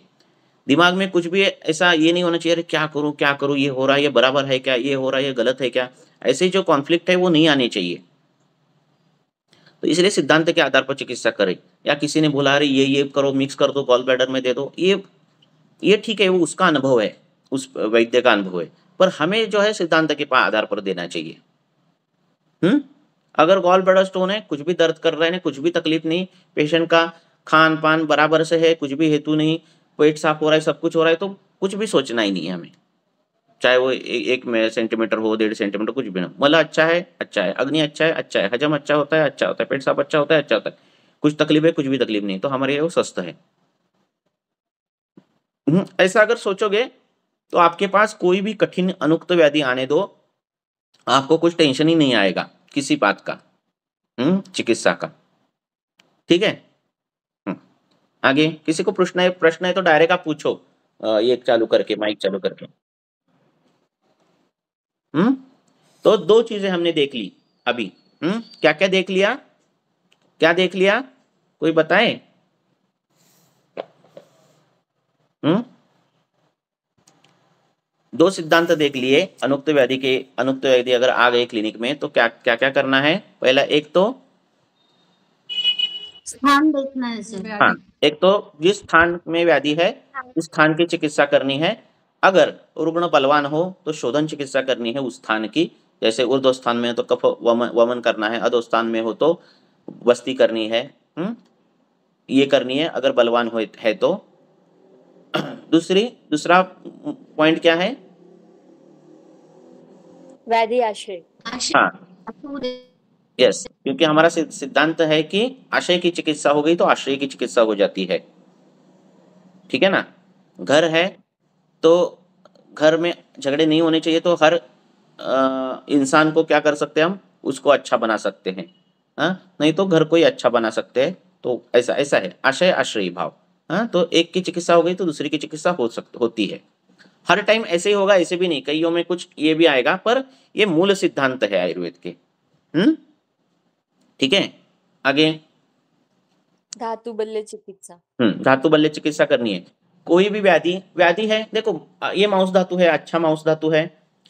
Speaker 1: दिमाग में कुछ भी ऐसा ये नहीं होना चाहिए क्या करूँ क्या करूँ ये हो रहा है ये बराबर है क्या ये हो रहा है ये गलत है क्या ऐसे जो कॉन्फ्लिक्ट है वो नहीं आने चाहिए तो इसलिए सिद्धांत के आधार पर चिकित्सा करें या किसी ने बोला अरे ये ये करो मिक्स कर दो गॉल बैडर में दे दो ये ये ठीक है वो उसका अनुभव है उस वैद्य का अनुभव है पर हमें जो है सिद्धांत के आधार पर देना चाहिए हम्म अगर गॉल ब्लडर स्टोन है कुछ भी दर्द कर रहे हैं कुछ भी तकलीफ नहीं पेशेंट का खान पान बराबर से है कुछ भी हेतु नहीं पेट साफ हो रहा है सब कुछ हो रहा है तो कुछ भी सोचना ही नहीं है हमें चाहे वो एक सेंटीमीटर हो डेढ़ सेंटीमीटर कुछ भी ना मला मतलब अच्छा है अच्छा है अग्नि अच्छा है अच्छा है हजम अच्छा होता है अच्छा होता है पेट साफ अच्छा होता है अच्छा होता है कुछ तकलीफ है कुछ भी तकलीफ नहीं तो हमारे वो स्वस्थ है हम्म? ऐसा अगर सोचोगे तो आपके पास कोई भी कठिन अनुक्त व्याधि आने दो आपको कुछ टेंशन ही नहीं आएगा किसी बात का हम्म चिकित्सा का ठीक है हम्म। आगे किसी को प्रश्न है प्रश्न है तो डायरेक्ट आप पूछो ये चालू करके माइक चालू करके हम्म तो दो चीजें हमने देख ली अभी हम्म क्या क्या देख लिया क्या देख लिया कोई बताए हम्म दो सिद्धांत देख लिए अनुक्त व्याधि के अनुक्त व्याधि अगर आ गए क्लिनिक में तो क्या क्या क्या करना है पहला एक तो
Speaker 2: स्थान देखना है सर हाँ
Speaker 1: एक तो जिस स्थान में व्याधि है हाँ। उस स्थान की चिकित्सा करनी है अगर रुग्ण बलवान हो तो शोधन चिकित्सा करनी है उस स्थान की जैसे उर्दो स्थान में तो कफ वमन, करना है अधोस्थान में हो तो बस्ती करनी है हुँ? हम्म, ये करनी है अगर बलवान हो है तो दूसरी दूसरा पॉइंट क्या है
Speaker 3: आशय
Speaker 1: यस हाँ। क्योंकि हमारा सिद्धांत है कि आशय की चिकित्सा हो गई तो आश्रय की चिकित्सा हो जाती है ठीक है ना घर है तो घर में झगड़े नहीं होने चाहिए तो हर इंसान को क्या कर सकते हैं हम उसको अच्छा बना सकते हैं हाँ नहीं तो घर को ही अच्छा बना सकते हैं तो ऐसा ऐसा है आशय आश्रय भाव हाँ तो एक की चिकित्सा हो गई तो दूसरी की चिकित्सा हो सक होती है हर टाइम ऐसे ही होगा ऐसे भी नहीं कईयों में कुछ ये भी आएगा पर ये मूल सिद्धांत है आयुर्वेद के हम्म ठीक है आगे
Speaker 3: धातु बल्य चिकित्सा
Speaker 1: हम्म धातु बल्य चिकित्सा करनी है कोई भी व्याधि व्याधि है देखो ये मांस धातु है अच्छा मांस धातु है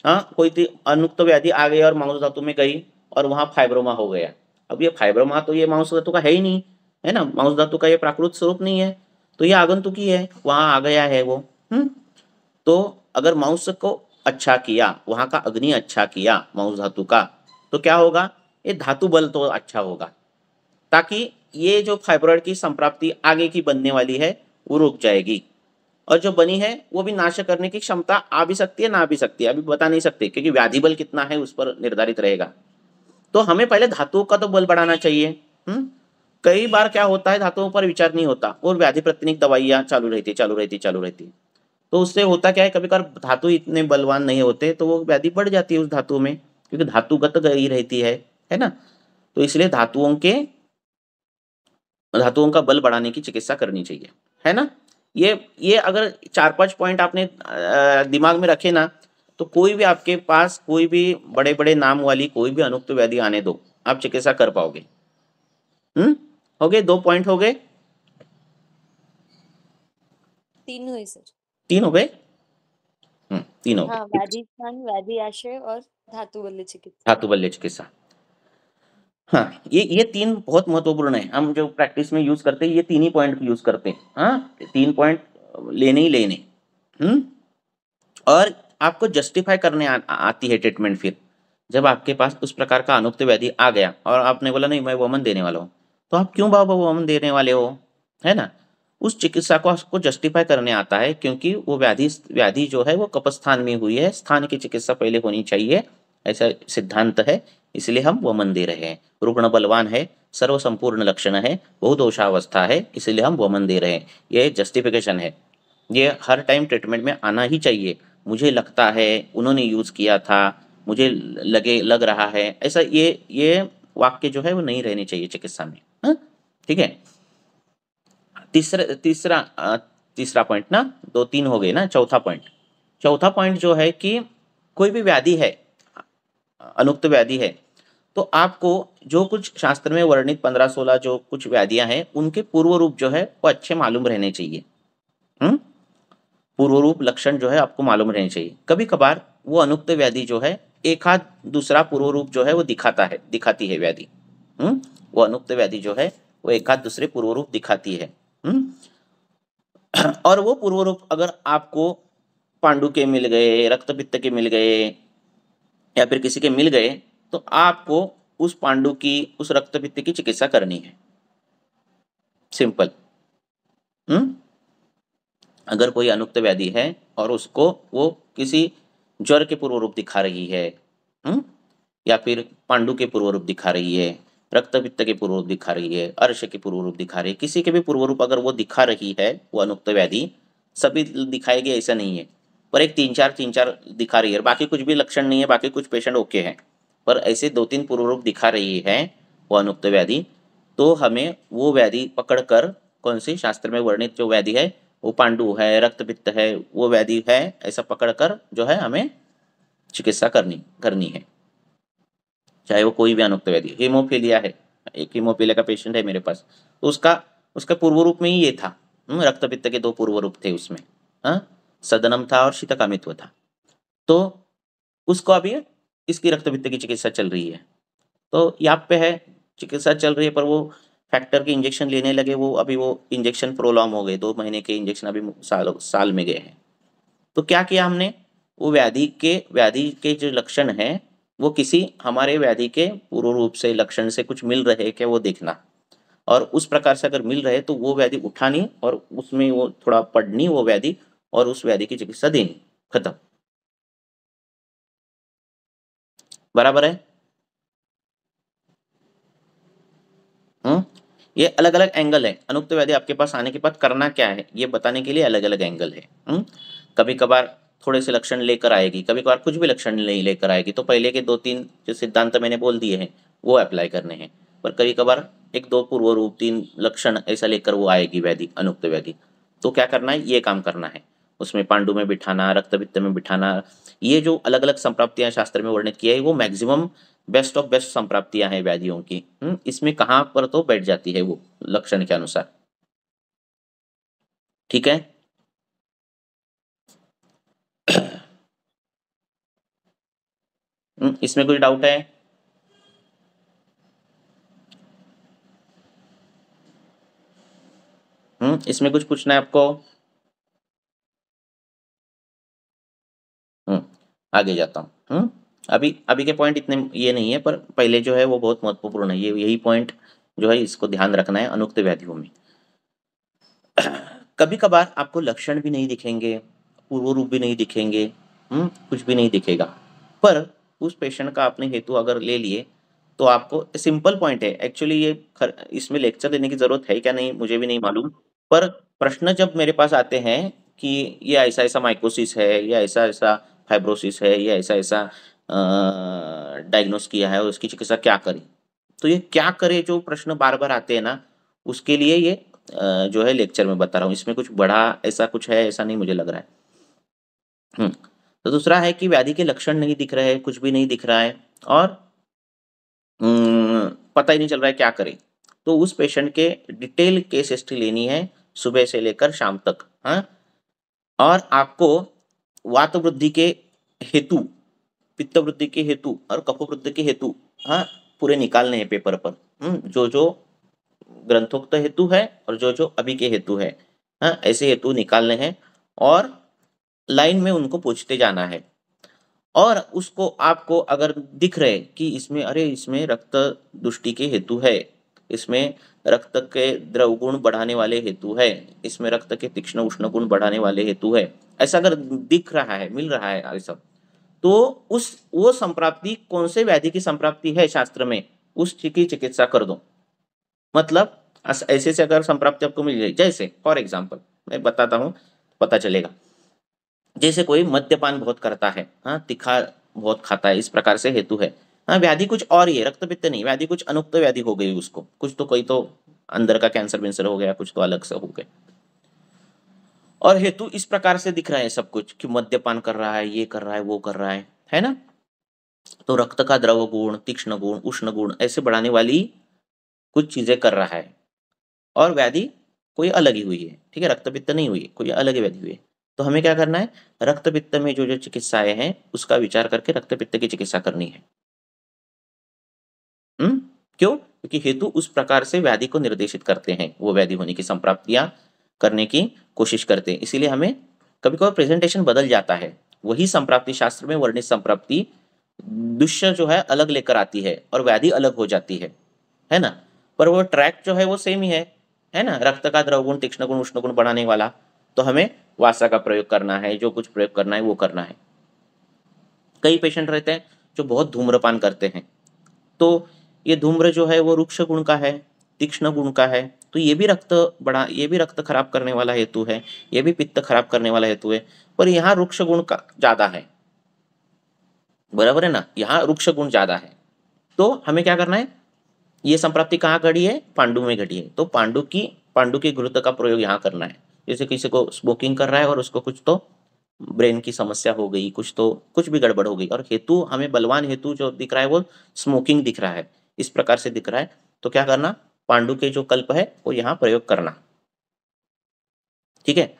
Speaker 1: हाँ कोई अनुक्त तो व्याधि आ गई और मांस धातु में गई और वहां फाइब्रोमा हो गया अब ये फाइब्रोमा तो ये मांस धातु का है ही नहीं है ना मांस धातु का ये प्राकृत स्वरूप नहीं है तो ये आगंतुकी है वहां आ गया है वो हम्म तो अगर माउस को अच्छा किया वहां का अग्नि अच्छा किया माउस धातु का तो क्या होगा ये धातु बल तो अच्छा होगा ताकि ये जो फाइब्रॉइड की संप्राप्ति आगे की बनने वाली है वो रुक जाएगी और जो बनी है वो भी नाश करने की क्षमता आ भी सकती है ना भी सकती है अभी बता नहीं सकते क्योंकि व्याधि बल कितना है उस पर निर्धारित रहेगा तो हमें पहले धातुओं का तो बल बढ़ाना चाहिए हम्म कई बार क्या होता है धातुओं पर विचार नहीं होता और व्याधि प्रतिनिक दवाइयां चालू रहती चालू रहती चालू रहती तो उससे होता क्या है कभी कभार धातु इतने बलवान नहीं होते तो वो व्याधि बढ़ जाती है उस धातु में क्योंकि धातुगत गई रहती है है ना तो इसलिए धातुओं के धातुओं का बल बढ़ाने की चिकित्सा करनी चाहिए है ना ये ये अगर चार पांच पॉइंट आपने दिमाग में रखे ना तो कोई भी आपके पास कोई भी बड़े बड़े नाम वाली कोई भी अनुक्त व्याधि आने दो आप चिकित्सा कर पाओगे हम्म हो गए दो पॉइंट हो गए तीन हुए सर तीन हो गए तीन हो
Speaker 2: गए धातु बल्य चिकित्सा
Speaker 1: धातु बल्य चिकित्सा हाँ ये ये तीन बहुत महत्वपूर्ण है हम जो प्रैक्टिस में यूज करते हैं ये तीन ही पॉइंट यूज करते हैं हाँ तीन पॉइंट लेने ही लेने हम्म और आपको जस्टिफाई करने आ, आती है ट्रीटमेंट फिर जब आपके पास उस प्रकार का अनुप्त व्याधि आ गया और आपने बोला नहीं मैं वमन देने वाला हूँ तो आप क्यों बाबा वमन देने वाले हो है ना उस चिकित्सा को आपको जस्टिफाई करने आता है क्योंकि वो व्याधि व्याधि जो है वो कपस्थान में हुई है स्थान की चिकित्सा पहले होनी चाहिए ऐसा सिद्धांत है इसलिए हम वमन दे रहे हैं रुग्ण बलवान है सर्व संपूर्ण लक्षण है दोषावस्था है इसलिए हम वमन दे रहे हैं ये जस्टिफिकेशन है ये हर टाइम ट्रीटमेंट में आना ही चाहिए मुझे लगता है उन्होंने यूज़ किया था मुझे लगे लग रहा है ऐसा ये ये वाक्य जो है वो नहीं रहने चाहिए चिकित्सा में हाँ? ठीक है तीसरा तीसरा तीसरा पॉइंट ना दो तीन हो गए ना चौथा पॉइंट चौथा पॉइंट जो है कि कोई भी व्याधि है अनुक्त व्याधि है तो आपको जो कुछ शास्त्र में वर्णित पंद्रह सोलह जो कुछ व्याधियां हैं उनके पूर्व रूप जो है वो अच्छे मालूम रहने चाहिए हुँ? हम्म? पूर्व रूप लक्षण जो है आपको मालूम रहने चाहिए कभी कभार वो अनुक्त व्याधि जो है एक हाथ दूसरा पूर्व रूप जो है वो दिखाता है दिखाती है व्याधि हम्म? वो अनुक्त व्याधि जो है वो एक हाथ दूसरे पूर्व रूप दिखाती है और वो पूर्व रूप अगर आपको पांडु के मिल गए रक्त पित्त के मिल गए या फिर किसी के मिल गए तो आपको उस पांडु की उस रक्त पित्त की चिकित्सा करनी है सिंपल हम्म अगर कोई अनुक्त व्याधि है और उसको वो किसी ज्वर के पूर्व रूप दिखा रही है हम्म या फिर पांडु के पूर्व रूप दिखा रही है रक्त पित्त के पूर्व रूप दिखा रही है अर्श के पूर्व रूप दिखा रही है किसी के भी पूर्व रूप अगर वो दिखा रही है वो अनुक्त व्याधि सभी दिखाएगी ऐसा नहीं है पर एक तीन चार तीन चार दिखा रही है बाकी कुछ भी लक्षण नहीं है बाकी कुछ पेशेंट ओके हैं पर ऐसे दो तीन पूर्व रूप दिखा रही है वो अनुक्त व्याधि तो हमें वो व्याधि पकड़कर कौन सी शास्त्र में वर्णित जो व्याधि है वो पांडु है रक्तपित्त है वो व्याधि है ऐसा पकड़कर जो है हमें चिकित्सा करनी करनी है चाहे वो कोई भी अनुक्त व्याधि हीमोफीलिया है एक हीमोफीलिया का पेशेंट है मेरे पास तो उसका उसका पूर्व रूप में ही ये था हम्म, रक्त पित्त के दो पूर्व रूप थे उसमें हाँ सदनम था और शीतकामित्व था तो उसको अभी इसकी रक्त पित्त की चिकित्सा चल रही है तो यहाँ पे है चिकित्सा चल रही है पर वो फैक्टर के इंजेक्शन लेने लगे वो अभी वो इंजेक्शन प्रोलॉम हो गए दो महीने के इंजेक्शन अभी साल साल में गए हैं तो क्या किया हमने वो व्याधि के व्याधि के जो लक्षण हैं वो किसी हमारे व्याधि के पूर्व रूप से लक्षण से कुछ मिल रहे क्या वो देखना और उस प्रकार से अगर मिल रहे तो वो व्याधि उठानी और उसमें वो थोड़ा पढ़नी वो व्याधि और उस व्याधि की चिकित्सा देनी खत्म बराबर है हुँ? हम्म? ये अलग अलग एंगल है अनुक्त व्याधि आपके पास आने के बाद करना क्या है ये बताने के लिए अलग अलग एंगल है हुँ? हम्म? कभी कभार थोड़े से लक्षण लेकर आएगी कभी कभार कुछ भी लक्षण नहीं लेकर आएगी तो पहले के दो तीन जो सिद्धांत मैंने बोल दिए हैं वो अप्लाई करने हैं पर कभी कभार एक दो पूर्व रूप तीन लक्षण ऐसा लेकर वो आएगी व्याधि अनुक्त व्याधि तो क्या करना है ये काम करना है उसमें पांडु में बिठाना रक्त वित्त में बिठाना ये जो अलग अलग संप्राप्तियां शास्त्र में वर्णित किया है वो मैक्सिमम बेस्ट ऑफ बेस्ट संप्राप्तियां हैं व्याधियों की हम्म, इसमें कहाँ पर तो बैठ जाती है वो लक्षण के अनुसार ठीक है हम्म, इसमें कुछ डाउट है हम्म, इसमें कुछ पूछना है आपको हम्म, आगे जाता हूँ अभी अभी के पॉइंट इतने ये नहीं है पर पहले जो है वो बहुत महत्वपूर्ण है ये यही पॉइंट जो है इसको ध्यान रखना है अनुक्त व्याधियों में कभी कभार आपको लक्षण भी नहीं दिखेंगे पूर्व रूप भी नहीं दिखेंगे हम्म कुछ भी नहीं दिखेगा पर उस पेशेंट का आपने हेतु अगर ले लिए तो आपको सिंपल पॉइंट है एक्चुअली ये खर, इसमें लेक्चर देने की जरूरत है क्या नहीं मुझे भी नहीं मालूम पर प्रश्न जब मेरे पास आते हैं कि ये ऐसा ऐसा माइकोसिस है या ऐसा ऐसा फाइब्रोसिस है या ऐसा ऐसा डायग्नोस किया है और उसकी चिकित्सा क्या करें तो ये क्या करे जो प्रश्न बार बार आते हैं ना उसके लिए ये जो है लेक्चर में बता रहा हूँ इसमें कुछ बड़ा ऐसा कुछ है ऐसा नहीं मुझे लग रहा है हम्म। तो दूसरा है कि व्याधि के लक्षण नहीं दिख रहे कुछ भी नहीं दिख रहा है और हम्म, पता ही नहीं चल रहा है क्या करें तो उस पेशेंट के डिटेल केस हिस्ट्री लेनी है सुबह से लेकर शाम तक हाँ और आपको वात वृद्धि के हेतु पित्त वृद्धि के हेतु और कफ वृद्धि के हेतु हाँ पूरे निकालने हैं पेपर पर हम्म जो जो ग्रंथोक्त हेतु है और जो जो अभी के हेतु है हाँ ऐसे हेतु निकालने हैं और लाइन में उनको पूछते जाना है और उसको आपको अगर दिख रहे कि इसमें अरे इसमें रक्त दुष्टि के हेतु है इसमें रक्त के द्रव गुण बढ़ाने वाले हेतु है इसमें रक्त के तीक्ष्ण उष्ण गुण बढ़ाने वाले हेतु है ऐसा अगर दिख रहा है मिल रहा है सब तो उस वो संप्राप्ति कौन से व्याधि की संप्राप्ति है शास्त्र में उस की चिकित्सा कर दो मतलब ऐसे से अगर संप्राप्ति आपको मिल जाए जैसे फॉर एग्जाम्पल मैं बताता हूँ पता चलेगा जैसे कोई मद्यपान बहुत करता है हाँ तिखा बहुत खाता है इस प्रकार से हेतु है हाँ व्याधि कुछ और ही है रक्तपित्त नहीं व्याधि कुछ अनुक्त व्याधि हो गई उसको कुछ तो कोई तो अंदर का कैंसर वेंसर हो गया कुछ तो अलग से हो गया और हेतु इस प्रकार से दिख रहा है सब कुछ कि मद्यपान कर रहा है ये कर रहा है वो कर रहा है है ना तो रक्त का द्रव गुण तीक्ष्ण गुण उष्ण गुण ऐसे बढ़ाने वाली कुछ चीजें कर रहा है और व्याधि कोई अलग ही हुई है ठीक है रक्तपित्त नहीं हुई कोई अलग व्याधि हुई है तो हमें क्या करना है रक्त पित्त में जो जो चिकित्साएं हैं उसका विचार करके रक्त पित्त की चिकित्सा करनी है हम्म क्यों क्योंकि हेतु उस प्रकार से व्याधि को निर्देशित करते हैं वो व्याधि होने की संप्राप्तियां करने की कोशिश करते हैं इसीलिए हमें कभी कभी प्रेजेंटेशन बदल जाता है वही संप्राप्ति शास्त्र में वर्णित संप्राप्ति दुष्य जो है अलग लेकर आती है और व्याधि अलग हो जाती है है ना पर वो ट्रैक जो है वो सेम ही है है ना रक्त का द्रव गुण तीक्ष्ण गुण उष्ण गुण बढ़ाने वाला तो हमें वासा का प्रयोग करना है जो कुछ प्रयोग करना है वो करना है कई पेशेंट रहते हैं जो बहुत धूम्रपान करते हैं तो ये धूम्र जो है वो रुक्ष गुण का है तीक्ष्ण गुण का है तो ये भी रक्त बड़ा ये भी रक्त खराब करने वाला हेतु है ये भी पित्त खराब करने वाला हेतु है पर यहाँ रुक्ष गुण का ज्यादा है बराबर है ना यहाँ रुक्ष गुण ज्यादा है तो हमें क्या करना है ये संप्राप्ति कहाँ घड़ी है पांडु में घड़ी है तो पांडु की पांडु के गुरुत्व का प्रयोग यहाँ करना है जैसे किसी को स्मोकिंग कर रहा है और उसको कुछ तो ब्रेन की समस्या हो गई कुछ तो कुछ भी गड़बड़ हो गई और हेतु हमें बलवान हेतु जो दिख रहा है वो स्मोकिंग दिख रहा है इस प्रकार से दिख रहा है तो क्या करना पांडु के जो कल्प है वो यहाँ प्रयोग करना ठीक है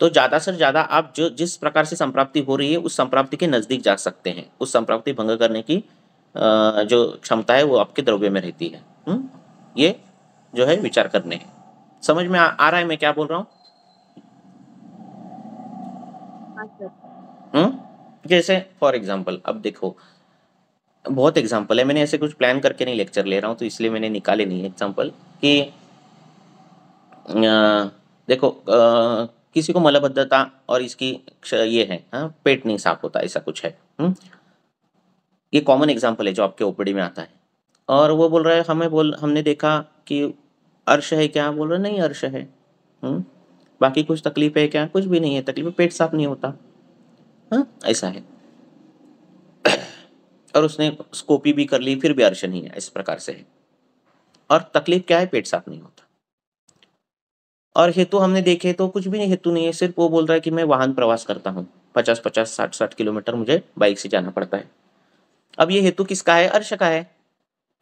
Speaker 1: तो ज्यादा से ज्यादा आप जो जिस प्रकार से संप्राप्ति हो रही है उस संप्राप्ति के नजदीक जा सकते हैं उस संप्राप्ति भंग करने की जो क्षमता है वो आपके द्रव्य में रहती है हुँ? हम्म? ये जो है विचार करने हैं समझ में आ, आ रहा है मैं क्या बोल रहा हूँ हम्म जैसे फॉर एग्जाम्पल अब देखो बहुत एग्जाम्पल है मैंने ऐसे कुछ प्लान करके नहीं लेक्चर ले रहा हूँ तो इसलिए मैंने निकाले नहीं एग्जाम्पल कि आ, देखो आ, किसी को मलबद्धता और इसकी ये है हा? पेट नहीं साफ होता ऐसा कुछ है हुँ? हम्म? ये कॉमन एग्जाम्पल है जो आपके ओपीडी में आता है और वो बोल रहा है हमें बोल हमने देखा कि अर्श है क्या बोल रहे नहीं अर्श है हुँ? हम्म? बाकी कुछ तकलीफ है क्या कुछ भी नहीं है तकलीफ पेट साफ नहीं होता हाँ ऐसा है और उसने स्कोपी भी कर ली फिर भी अर्श नहीं है इस प्रकार से है और तकलीफ क्या है पेट साफ नहीं होता और हेतु हमने देखे तो कुछ भी नहीं हेतु नहीं है सिर्फ वो बोल रहा है कि मैं वाहन प्रवास करता हूँ पचास पचास साठ साठ किलोमीटर मुझे बाइक से जाना पड़ता है अब ये हेतु किसका है अर्श का है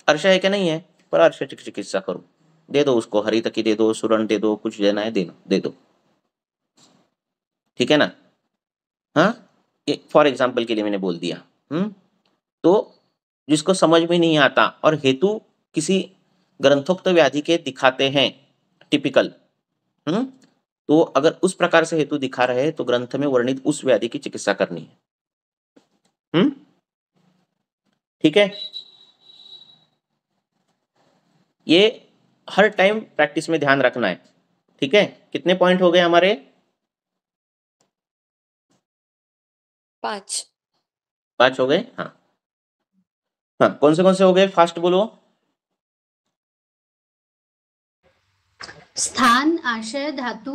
Speaker 1: अर्श है क्या नहीं है पर अर्श चिकित्सा करो दे दो उसको हरी तकी दे दो सुरन दे दो कुछ देना है देना दे दो ठीक है ना हाँ फॉर एग्जाम्पल के लिए मैंने बोल दिया हम्म तो जिसको समझ में नहीं आता और हेतु किसी ग्रंथोक्त व्याधि के दिखाते हैं टिपिकल हम्म तो अगर उस प्रकार से हेतु दिखा रहे तो ग्रंथ में वर्णित उस व्याधि की चिकित्सा करनी है हम्म ठीक है ये हर टाइम प्रैक्टिस में ध्यान रखना है ठीक है कितने पॉइंट हो गए हमारे
Speaker 4: पांच पांच हो गए हाँ हाँ कौन से कौन से हो गए फास्ट बोलो स्थान
Speaker 3: आशय धातु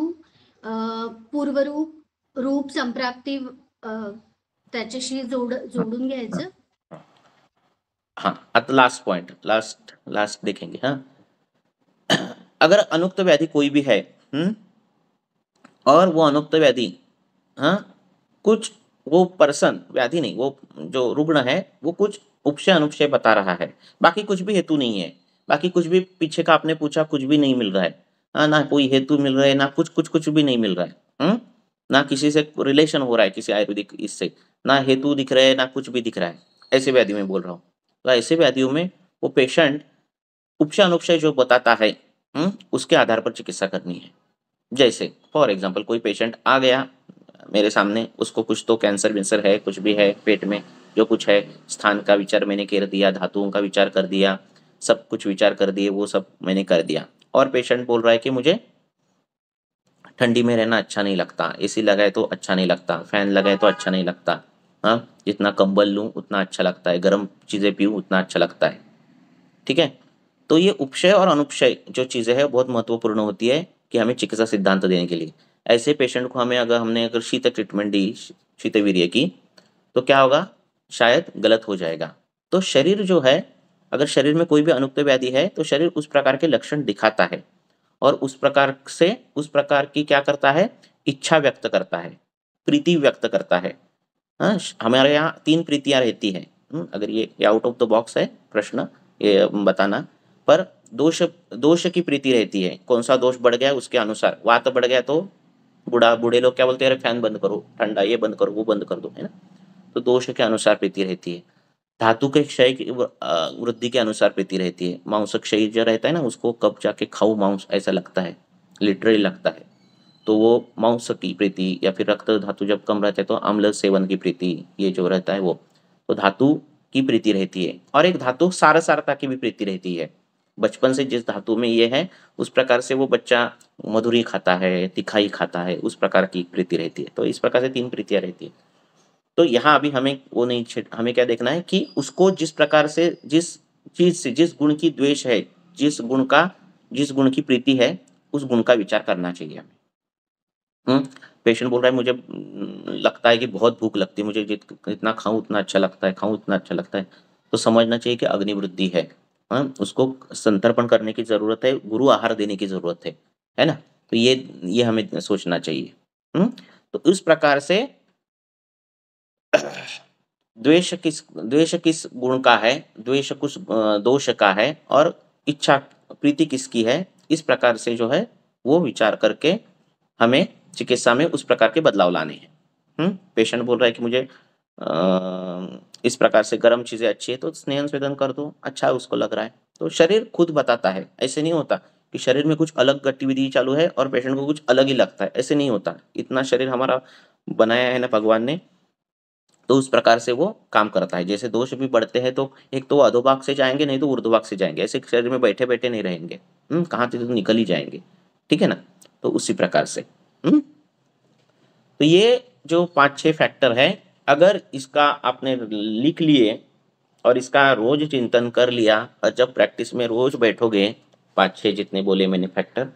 Speaker 3: पूर्व रूप रूप संप्राप्ति जोड
Speaker 1: हाँ लास्ट पॉइंट लास्ट लास्ट देखेंगे हाँ अगर अनुक्त व्याधि कोई भी है हम्म, और वो अनुक्त व्याधि हाँ कुछ वो पर्सन व्याधि नहीं वो जो रुग्ण है वो कुछ उपशय अनुपशय बता रहा है बाकी कुछ भी हेतु नहीं है बाकी कुछ भी पीछे का आपने पूछा कुछ भी नहीं मिल रहा है आ, हाँ, ना कोई हेतु मिल रहा है ना कुछ कुछ कुछ भी नहीं मिल रहा है हुँ? हम्म? ना किसी से रिलेशन हो रहा है किसी आयुर्वेदिक इससे ना हेतु दिख रहा है ना कुछ भी दिख रहा है ऐसे व्याधि में बोल रहा हूँ तो ऐसे व्याधियों में वो पेशेंट उपशय अनुपशय जो बताता है हुँ? हम्म, उसके आधार पर चिकित्सा करनी है जैसे फॉर एग्जाम्पल कोई पेशेंट आ गया मेरे सामने उसको कुछ तो कैंसर विंसर है कुछ भी है पेट में जो कुछ है स्थान का विचार मैंने कर दिया धातुओं का विचार कर दिया सब कुछ विचार कर दिए वो सब मैंने कर दिया और पेशेंट बोल रहा है कि मुझे ठंडी में रहना अच्छा नहीं लगता ए सी लगाए तो अच्छा नहीं लगता फैन लगाए तो अच्छा नहीं लगता हाँ जितना कंबल लूँ उतना अच्छा लगता है गर्म चीज़ें पीऊँ उतना अच्छा लगता है ठीक है तो ये उपशय और अनुपशय जो चीज़ें हैं बहुत महत्वपूर्ण होती है कि हमें चिकित्सा सिद्धांत देने के लिए ऐसे पेशेंट को हमें अगर हमने अगर शीत ट्रीटमेंट दी शीतवीर्य की तो क्या होगा शायद गलत हो जाएगा तो शरीर जो है अगर शरीर में कोई भी अनुक्त व्याधि है तो शरीर उस प्रकार के लक्षण दिखाता है और उस प्रकार से उस प्रकार की क्या करता है इच्छा व्यक्त करता है प्रीति व्यक्त करता है हाँ हमारे यहाँ तीन प्रीतियाँ रहती हैं हम्म, अगर ये, ये आउट ऑफ द बॉक्स है प्रश्न ये बताना पर दोष दोष की प्रीति रहती है कौन सा दोष बढ़ गया उसके अनुसार वात बढ़ गया तो बुढ़ा बूढ़े लोग क्या बोलते हैं अरे फैन बंद करो ठंडा ये बंद करो वो बंद कर दो है ना तो दोष के अनुसार प्रीति रहती है धातु के क्षय वृद्धि के अनुसार प्रीति रहती है मांस क्षय जो रहता है ना उसको कब जाके खाऊ मांस ऐसा लगता है लिटरली लगता है तो वो मांस की प्रीति या फिर रक्त धातु जब कम रहता है तो अम्ल सेवन की प्रीति ये जो रहता है वो तो धातु की प्रीति रहती है और एक धातु सारसारता की भी प्रीति रहती है बचपन से जिस धातु में ये है उस प्रकार से वो बच्चा मधुरी खाता है तिखाई खाता है उस प्रकार की प्रीति रहती है तो इस प्रकार से तीन प्रीतियाँ रहती है तो यहाँ अभी हमें वो नहीं हमें क्या देखना है कि उसको जिस प्रकार से जिस चीज से जिस गुण की द्वेष है जिस गुण का जिस गुण की प्रीति है उस गुण का विचार करना चाहिए हमें हम्म? पेशेंट बोल रहा है मुझे हम्म, लगता है कि बहुत भूख लगती है मुझे जितना खाऊं उतना अच्छा लगता है खाऊं उतना अच्छा लगता है तो समझना चाहिए कि अग्निवृद्धि है हाँ? उसको संतर्पण करने की ज़रूरत है गुरु आहार देने की ज़रूरत है है ना तो ये ये हमें सोचना चाहिए हुँ? हम्म? तो उस प्रकार से द्वेष किस द्वेष किस गुण का है द्वेष कुछ दोष का है और इच्छा प्रीति किसकी है इस प्रकार से जो है वो विचार करके हमें चिकित्सा में उस प्रकार के बदलाव लाने हैं हम्म? पेशेंट बोल रहा है कि मुझे आ, इस प्रकार से गर्म चीज़ें अच्छी है तो स्नेह स्वेदन कर दो अच्छा उसको लग रहा है तो शरीर खुद बताता है ऐसे नहीं होता कि शरीर में कुछ अलग गतिविधि चालू है और पेशेंट को कुछ अलग ही लगता है ऐसे नहीं होता इतना शरीर हमारा बनाया है ना भगवान ने तो उस प्रकार से वो काम करता है जैसे दोष भी बढ़ते हैं तो एक तो वो अधोभाग से जाएंगे नहीं तो ऊर्ध्वभाग से जाएंगे ऐसे शरीर में बैठे बैठे नहीं रहेंगे हम्म, कहाँ से तो निकल ही जाएंगे ठीक है ना तो उसी प्रकार से हम्म तो ये जो पांच छह फैक्टर है अगर इसका आपने लिख लिए और इसका रोज चिंतन कर लिया और जब प्रैक्टिस में रोज बैठोगे पाँच छह जितने बोले मैंने फैक्टर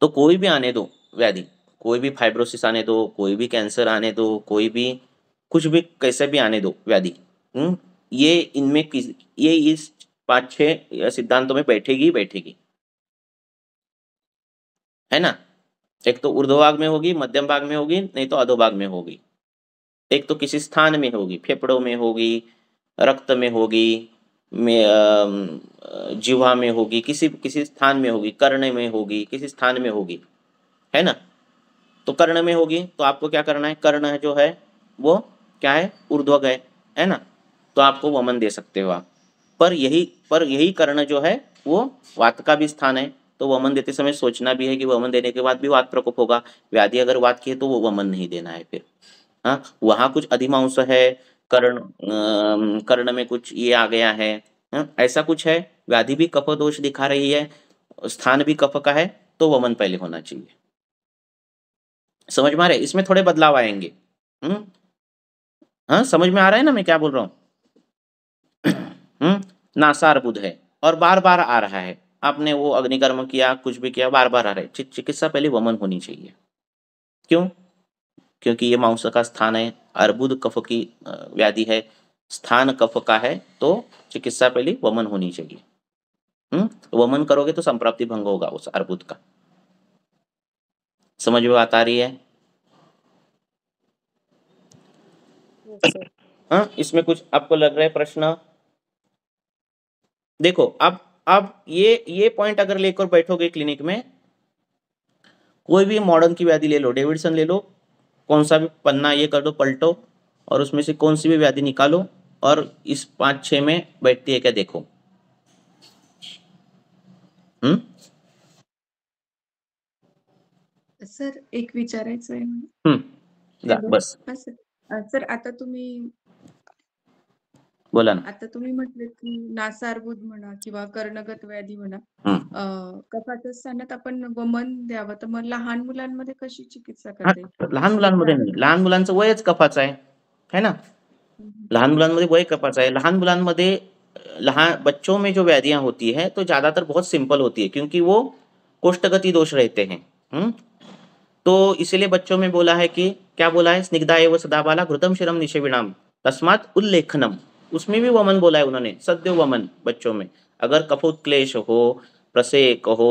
Speaker 1: तो कोई भी आने दो व्याधि कोई भी फाइब्रोसिस आने दो कोई भी कैंसर आने दो कोई भी कुछ भी कैसे भी आने दो व्याधि हम्म, ये इनमें ये इस पाँच छह सिद्धांतों में बैठेगी बैठेगी है ना एक तो ऊर्ध्वभाग में होगी मध्यम भाग में होगी नहीं तो अधोभाग में होगी एक तो किसी स्थान में होगी फेफड़ों में होगी रक्त में होगी में जीवा में होगी किसी किसी स्थान में होगी कर्ण में होगी किसी स्थान में होगी है ना तो कर्ण में होगी तो आपको क्या करना है कर्ण जो है वो क्या है ऊर्ध्वग है है ना तो आपको वमन दे सकते हो आप पर यही पर यही कर्ण जो है वो वात का भी स्थान है तो वमन देते समय सोचना भी है कि वमन देने के बाद भी वात प्रकोप होगा व्याधि अगर वात की है तो वो वमन नहीं देना है फिर हाँ वहाँ कुछ अधिमांश है कर्ण कर्ण में कुछ ये आ गया है हा? ऐसा कुछ है व्याधि भी कफ दोष दिखा रही है स्थान भी कफ का है तो वमन पहले होना चाहिए समझ में आ रहा है इसमें थोड़े बदलाव आएंगे हम्म हाँ समझ में आ रहा है ना मैं क्या बोल रहा हूँ हम्म? नासार बुध है और बार बार आ रहा है आपने वो अग्निकर्म किया कुछ भी किया बार बार आ रहा है चिकित्सा पहले वमन होनी चाहिए क्यों क्योंकि ये मांस का स्थान है अर्बुद कफ की व्याधि है स्थान कफ का है तो चिकित्सा पहले वमन होनी चाहिए हम्म तो वमन करोगे तो संप्राप्ति भंग होगा उस अर्बुद का समझ में बात आ रही है हाँ इसमें कुछ आपको लग रहा है प्रश्न देखो अब अब ये ये पॉइंट अगर लेकर बैठोगे क्लिनिक में कोई भी मॉडर्न की व्याधि ले लो डेविडसन ले लो कौन सा भी पन्ना ये कर दो पलटो और उसमें से कौन सी भी व्याधि निकालो और इस पांच छह में बैठती है क्या देखो हम्म
Speaker 2: सर एक विचारायचं आहे हम्म, बस बस सर आता तुम्हें बोला ना आता तुम्ही म्हटले की नासार्बुद म्हणा किंवा कर्णगत व्याधी म्हणा कफाच्या स्थानात आपण वमन द्यावं तर मग लहान मुलांमध्ये कशी चिकित्सा करते
Speaker 1: लहान मुलांमध्ये नाही लहान मुलांचं वयच कफाचं आहे है ना लहान मुलांमध्ये वय कफाचं आहे लहान मुलांमध्ये लहान बच्चो में जो व्याधिया होती है तो ज्यादातर बहुत सिंपल होती है क्योंकि वो कोष्ठगति दोष रहते हैं हम्म? तो इसीलिए बच्चों में बोला है कि क्या बोला है स्निग्धा एवं सदाबाला घृतम शिरम निशे विणाम तस्मात उल्लेखनम उसमें भी वमन बोला है उन्होंने सद्य वमन बच्चों में अगर कफोत्लेश क्लेश हो प्रसेक हो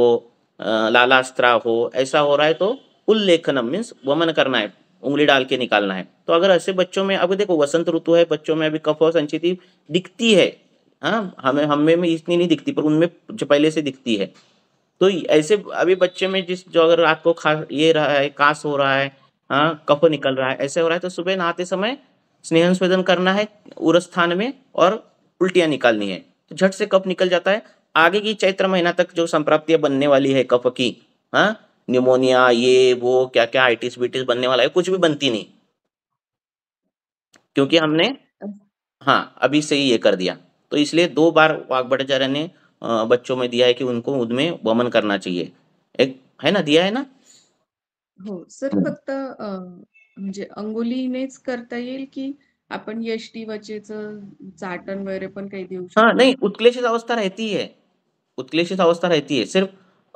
Speaker 1: लालास्त्रा हो ऐसा हो रहा है तो उल्लेखनम मीन्स वमन करना है उंगली डाल के निकालना है तो अगर ऐसे बच्चों में अभी देखो वसंत ऋतु है बच्चों में अभी कफ और संचिति दिखती है हाँ हमें हमें में इतनी नहीं दिखती पर उनमें पहले से दिखती है तो ऐसे अभी बच्चे में जिस जो अगर रात को खा ये रहा है कास हो रहा है हाँ कफ निकल रहा है ऐसे हो रहा है तो सुबह नहाते समय स्नेहन स्वेदन करना है उरस्थान में और उल्टियां निकालनी है तो झट से कफ निकल जाता है आगे की चैत्र महीना तक जो संप्राप्तियाँ बनने वाली है कफ की हाँ निमोनिया ये वो क्या क्या आईटीस बिटिस बनने वाला है कुछ भी बनती नहीं क्योंकि हमने हाँ अभी से ही ये कर दिया तो इसलिए दो बार वाक भट्टाचार्य ने बच्चों में दिया है कि उनको उनमें वमन करना चाहिए एक है ना दिया है ना
Speaker 2: हो सर हम्म। फक्त अंगुली अंगुलीनेच करता येईल की आपण चाटण वगैरे पण काही देऊ
Speaker 1: उत्क्लेशित अवस्था रहती है उत्क्लेशित अवस्था रहती है सिर्फ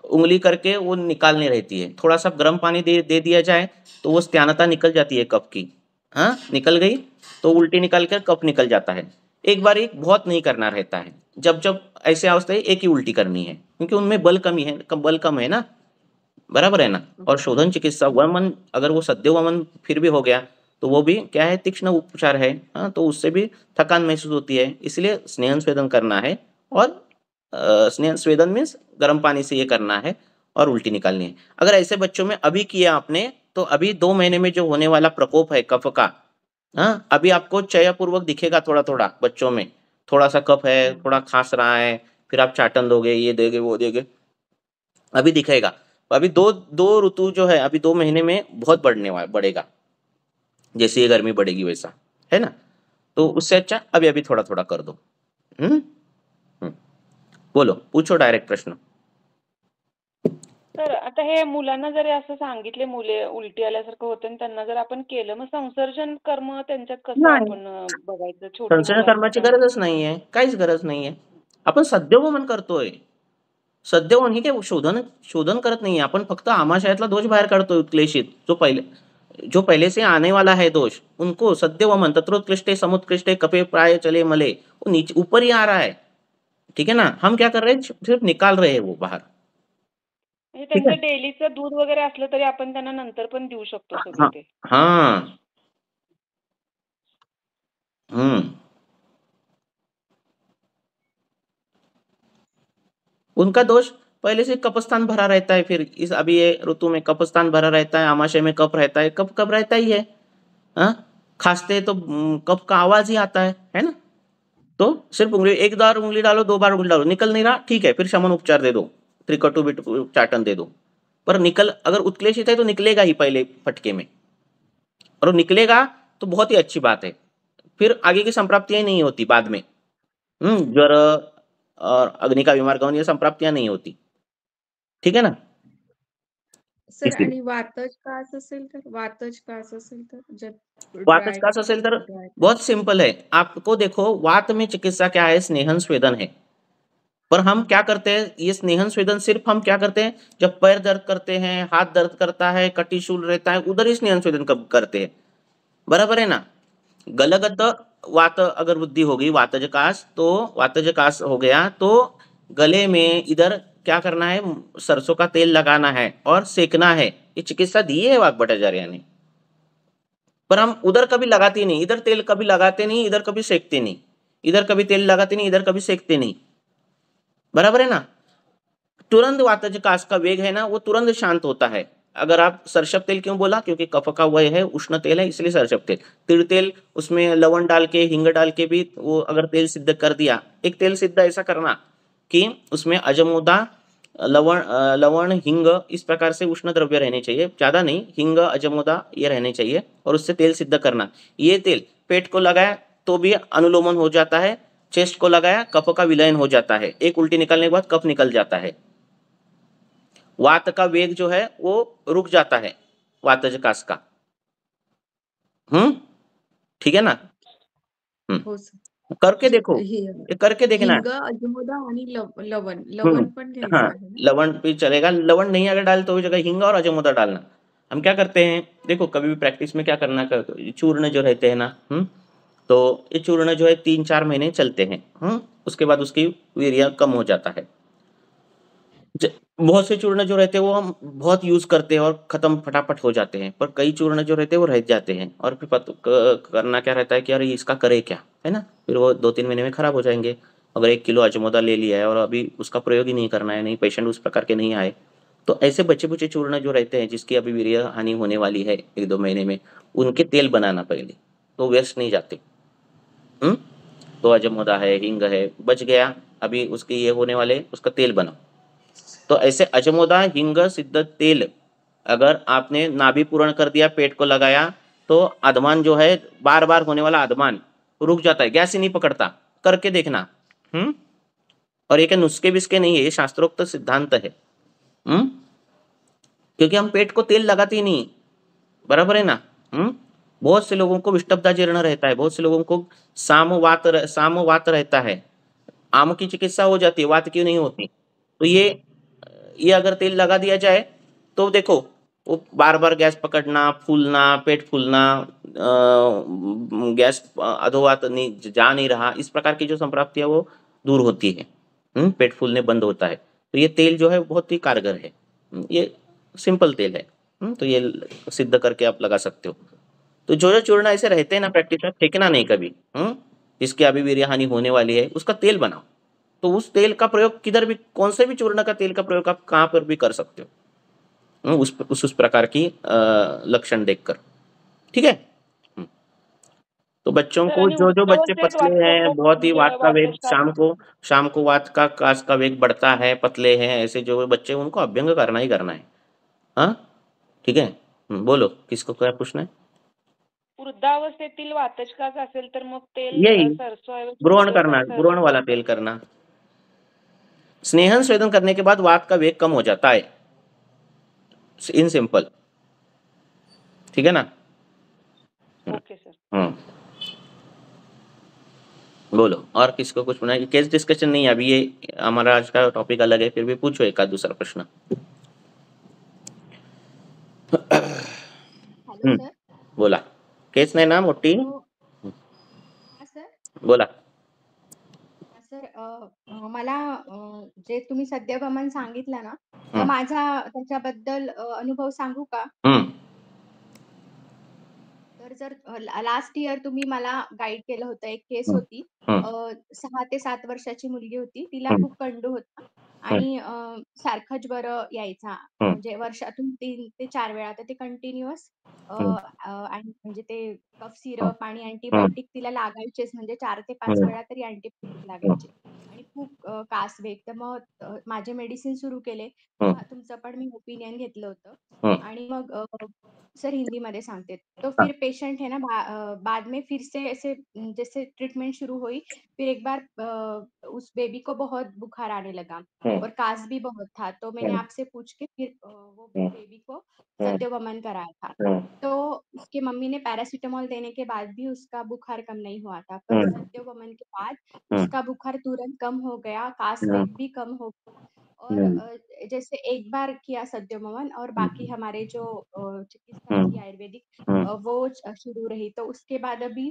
Speaker 1: उंगली करके वो निकालने रहती है थोड़ा सा गर्म पानी दे दे दिया जाए तो वो स्त्यानता निकल जाती है कप की हाँ निकल गई तो उल्टी निकाल कर कप निकल जाता है एक बार एक बहुत नहीं करना रहता है जब जब ऐसे अवस्था एक ही उल्टी करनी है क्योंकि उनमें बल कमी है बल कम है ना बराबर है ना हम्म। और शोधन चिकित्सा वमन अगर वो सद्य वमन फिर भी हो गया तो वो भी क्या है तीक्ष्ण उपचार है आ, हाँ, तो उससे भी थकान महसूस होती है इसलिए स्नेहन स्वेदन करना है और स्नेहन स्वेदन मीन्स गर्म पानी से ये करना है और उल्टी निकालनी है अगर ऐसे बच्चों में अभी किया आपने तो अभी दो महीने में जो होने वाला प्रकोप है कफ का हाँ अभी आपको चयापूर्वक दिखेगा थोड़ा थोड़ा बच्चों में थोड़ा सा कफ है हम्म। थोड़ा खांस रहा है फिर आप चाटन दोगे ये देगे वो देगे अभी दिखेगा अभी दो दो ऋतु जो है अभी दो महीने में बहुत बढ़ने वाला बढ़ेगा जैसे ये गर्मी बढ़ेगी वैसा है ना तो उससे अच्छा अभी अभी थोड़ा थोड़ा कर दो हम्म, हम्म। बोलो पूछो डायरेक्ट प्रश्न
Speaker 2: सर आता हे मुलांना जर असं सांगितले मुले उलटी आल्यासारखं होतं त्यांना जर आपण केलं मग संसर्जन कर्म त्यांच्यात कसं आपण अं, बघायचं संसर्जन कर्माची गरजच
Speaker 1: नाहीये काहीच गरज नाहीये आपण सद्योगमन करतोय सद्यवन हे काही शोधन शोधन करत नाही आपण फक्त आमाशयातला दोष बाहेर काढतो क्लेशित जो पहिले जो पहिले से आने वाला है दोष उनको सद्य व तत्रोत्कृष्ट समुत्कृष्ट कपे प्राय चले मले वो नीचे ऊपर ही आ रहा है ठीक है ना हम क्या कर रहे हैं सिर्फ निकाल रहे हैं वो बाहर
Speaker 2: म्हणजे डेलीचं दूध वगैरे असलं तरी आपण त्यांना नंतर पण देऊ शकतो
Speaker 1: हा हम्म उनका दोष पहले से कपस्तान भरा रहता है फिर इस अभी ये ऋतु में कपस्थान भरा रहता है आमाशय में कप रहता है कप कब रहता ही है हाँ खासते तो कप का आवाज ही आता है है ना तो सिर्फ उंगली एक बार उंगली डालो दो बार उंगली डालो निकल नहीं रहा ठीक है फिर शमन उपचार दे दो त्रिकटु बिट चाटन दे दो पर निकल अगर उत्क्लेषित है तो निकलेगा ही पहले फटके में और निकलेगा तो बहुत ही अच्छी बात है फिर आगे की संप्राप्तियां नहीं होती बाद में हम्म, ज्वर और अग्नि का कौन होने संप्राप्तियां नहीं होती ठीक है ना
Speaker 2: वातज का वातच कास का
Speaker 1: तर बहुत सिंपल है आपको देखो वात में चिकित्सा क्या है स्नेहन स्वेदन है पर हम क्या करते हैं ये स्नेहन स्वेदन सिर्फ हम क्या करते हैं जब पैर दर्द करते हैं हाथ दर्द करता है कटी शूल रहता है उधर ही स्नेहन स्वेदन कब करते हैं बराबर है ना गलगत वात अगर वृद्धि हो गई वातजकाश तो वातजकाश हो गया तो गले में इधर क्या करना है सरसों का तेल लगाना है और सेकना है ये चिकित्सा दी है वाक भट्टाचार्य ने पर हम उधर कभी लगाते नहीं इधर तेल कभी लगाते नहीं इधर कभी सेकते नहीं इधर कभी तेल लगाते नहीं इधर कभी सेकते नहीं बराबर है ना तुरंत वातज काश का वेग है ना वो तुरंत शांत होता है अगर आप सरसव तेल क्यों बोला क्योंकि कफ का वह है उष्ण तेल है इसलिए सरसप तेल तिर तेल उसमें लवण डाल के हिंग डाल के भी वो अगर तेल सिद्ध कर दिया एक तेल सिद्ध ऐसा करना कि उसमें अजमोदा लवण लवण हिंग इस प्रकार से उष्ण द्रव्य रहने चाहिए ज़्यादा नहीं हिंग अजमोदा ये रहने चाहिए और उससे तेल सिद्ध करना ये तेल पेट को लगाया तो भी अनुलोमन हो जाता है चेस्ट को लगाया कफ का विलयन हो जाता है एक उल्टी निकलने के बाद कफ निकल जाता है वात का वेग जो है वो रुक जाता है वातज का हम्म ठीक है ना हम्म। करके देखो करके देखना
Speaker 3: लवण हम्म।
Speaker 1: लवण पे हाँ, चलेगा लवण नहीं अगर डाल तो वो जगह हिंगा और अजमोदा डालना हम क्या करते हैं देखो कभी भी प्रैक्टिस में क्या करना कर, चूर्ण जो रहते हैं ना हम्म तो ये चूर्ण जो है तीन चार महीने चलते हैं हम्म उसके बाद उसकी वीरिया कम हो जाता है बहुत से चूर्ण जो रहते हैं वो हम बहुत यूज करते हैं और खत्म फटाफट हो जाते हैं पर कई चूर्ण जो रहते हैं वो रह जाते हैं और फिर पत, करना क्या रहता है कि यार इसका करे क्या है ना फिर वो दो तीन महीने में खराब हो जाएंगे अगर एक किलो अजमोदा ले लिया है और अभी उसका प्रयोग ही नहीं करना है नहीं पेशेंट उस प्रकार के नहीं आए तो ऐसे बचे बुचे चूर्ण जो रहते हैं जिसकी अभी वीर हानि होने वाली है एक दो महीने में उनके तेल बनाना पहले तो वेस्ट नहीं जाते हम्म तो अजमोदा है हिंग है बच गया अभी उसके ये होने वाले उसका तेल बनाओ तो ऐसे अजमोदा हिंग सिद्ध तेल अगर आपने नाभि पूर्ण कर दिया पेट को लगाया तो अधमान जो है बार बार होने वाला अधमान रुक जाता है गैस ही नहीं पकड़ता करके देखना हम्म और ये नुस्खे बिस्के नहीं है ये शास्त्रोक्त सिद्धांत है हम्म क्योंकि हम पेट को तेल लगाते ही नहीं बराबर है ना हम्म बहुत से लोगों को विष्टब्धा जीर्ण रहता है बहुत से लोगों को साम वात रह, वात रहता है आम की चिकित्सा हो जाती है वात क्यों नहीं होती तो ये ये अगर तेल लगा दिया जाए तो देखो वो बार बार गैस पकड़ना फूलना पेट फूलना गैस अधोवात तो नहीं जा नहीं रहा इस प्रकार की जो संप्राप्ति है वो दूर होती है हुँ? हम्म, पेट फूलने बंद होता है तो ये तेल जो है बहुत ही कारगर है हम्म, ये सिंपल तेल है हुँ? हम्म, तो ये सिद्ध करके आप लगा सकते हो तो जो जो चूर्ण ऐसे रहते हैं ना प्रैक्टिस में फेंकना नहीं कभी हुँ? जिसकी अभी भी हानि होने वाली है उसका तेल बनाओ तो उस तेल का प्रयोग किधर भी कौन से भी चूर्ण का तेल का प्रयोग आप कहाँ पर भी कर सकते हो हम्म, उस उस, उस प्रकार की लक्षण देखकर ठीक है हम्म। तो बच्चों को जो जो बच्चे पतले हैं बहुत ही वात का वेग शाम को शाम को वात का काश का वेग बढ़ता है पतले हैं ऐसे जो बच्चे उनको अभ्यंग करना ही करना है हाँ ठीक है हम्म, बोलो किसको क्या पूछना है
Speaker 2: वृद्धावस्थेतील वातचकाच असेल तर मग तेल ग्रहण करणार ग्रहण
Speaker 1: वाला तेल करना स्नेहन स्वेदन करने के बाद वाक का वेग कम हो जाता है इन सिंपल ठीक है ना हम्म बोलो और किसको कुछ बनाए केस डिस्कशन नहीं अभी ये हमारा आज का टॉपिक अलग है फिर भी पूछो एक आध दूसरा प्रश्न हम्म। बोला केस नहीं ना मोटी बोला
Speaker 3: सर मला जे तुम्ही सद्यगमन सांगितलं ना माझा त्याच्याबद्दल अनुभव सांगू का तर जर लास्ट इयर तुम्ही मला गाईड केलं होतं एक केस होती सहा ते सात वर्षाची मुलगी होती तिला खूप कंडू होता आणि अ, सारखा ज्वर यायचा म्हणजे वर्षातून तीन ते चार वेळा तर ते कंटिन्यूअस आणि म्हणजे ते कफ सिरप आणि अँटीबायोटिक तिला लागायचेच म्हणजे चार ते पाच वेळा तरी अँटीबायोटिक लागायचे. खूप अ, कासवेत. मग माझे मेडिसिन सुरू केले. तुमचं पण मी ओपिनियन घेतलं होतं आणि मग सर हिंदी हिंदीमध्ये सांगते. तो फिर पेशेंट है ना बा बाद में फिर से ऐसे जैसे ट्रीटमेंट शुरू हुई, फिर एक बार उस बेबी को बहुत बुखार आने लगा और कास भी बहुत था, तो मैंने आपसे पूछ के फिर वो बेबी को हुँ। कराया था। तो उसके मम्मी ने पैरासिटामोल देने के बाद भी उसका बुखार कम नहीं हुआ था, पर हुँ। के बाद उसका बुखार तुरंत कम हो गया कास्ट हाँ। रेट भी कम हो गया और हाँ। जैसे एक बार किया सद्यो मवन और हाँ, बाकी हमारे जो चिकित्सा की आयुर्वेदिक वो शुरू रही तो उसके बाद अभी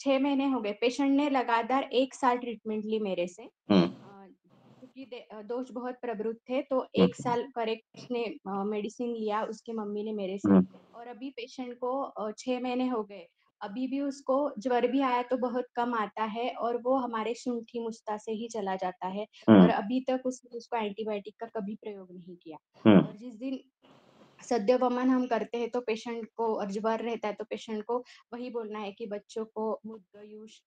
Speaker 3: छह महीने हो गए पेशेंट ने लगातार एक साल ट्रीटमेंट ली मेरे से क्योंकि दोष बहुत प्रवृत्त थे तो एक साल करेक्ट उसने मेडिसिन लिया उसके मम्मी ने मेरे से और अभी पेशेंट को छह महीने हो गए अभी भी उसको ज्वर भी आया तो बहुत कम आता है और वो हमारे सूंठी मुस्ता से ही चला जाता है हम्म। और अभी तक उसने उसको एंटीबायोटिक का कभी प्रयोग नहीं किया हम्म। और जिस दिन वमन हम करते हैं तो पेशेंट को और ज्वर रहता है तो पेशेंट को वही बोलना है कि बच्चों को मुद्दयूष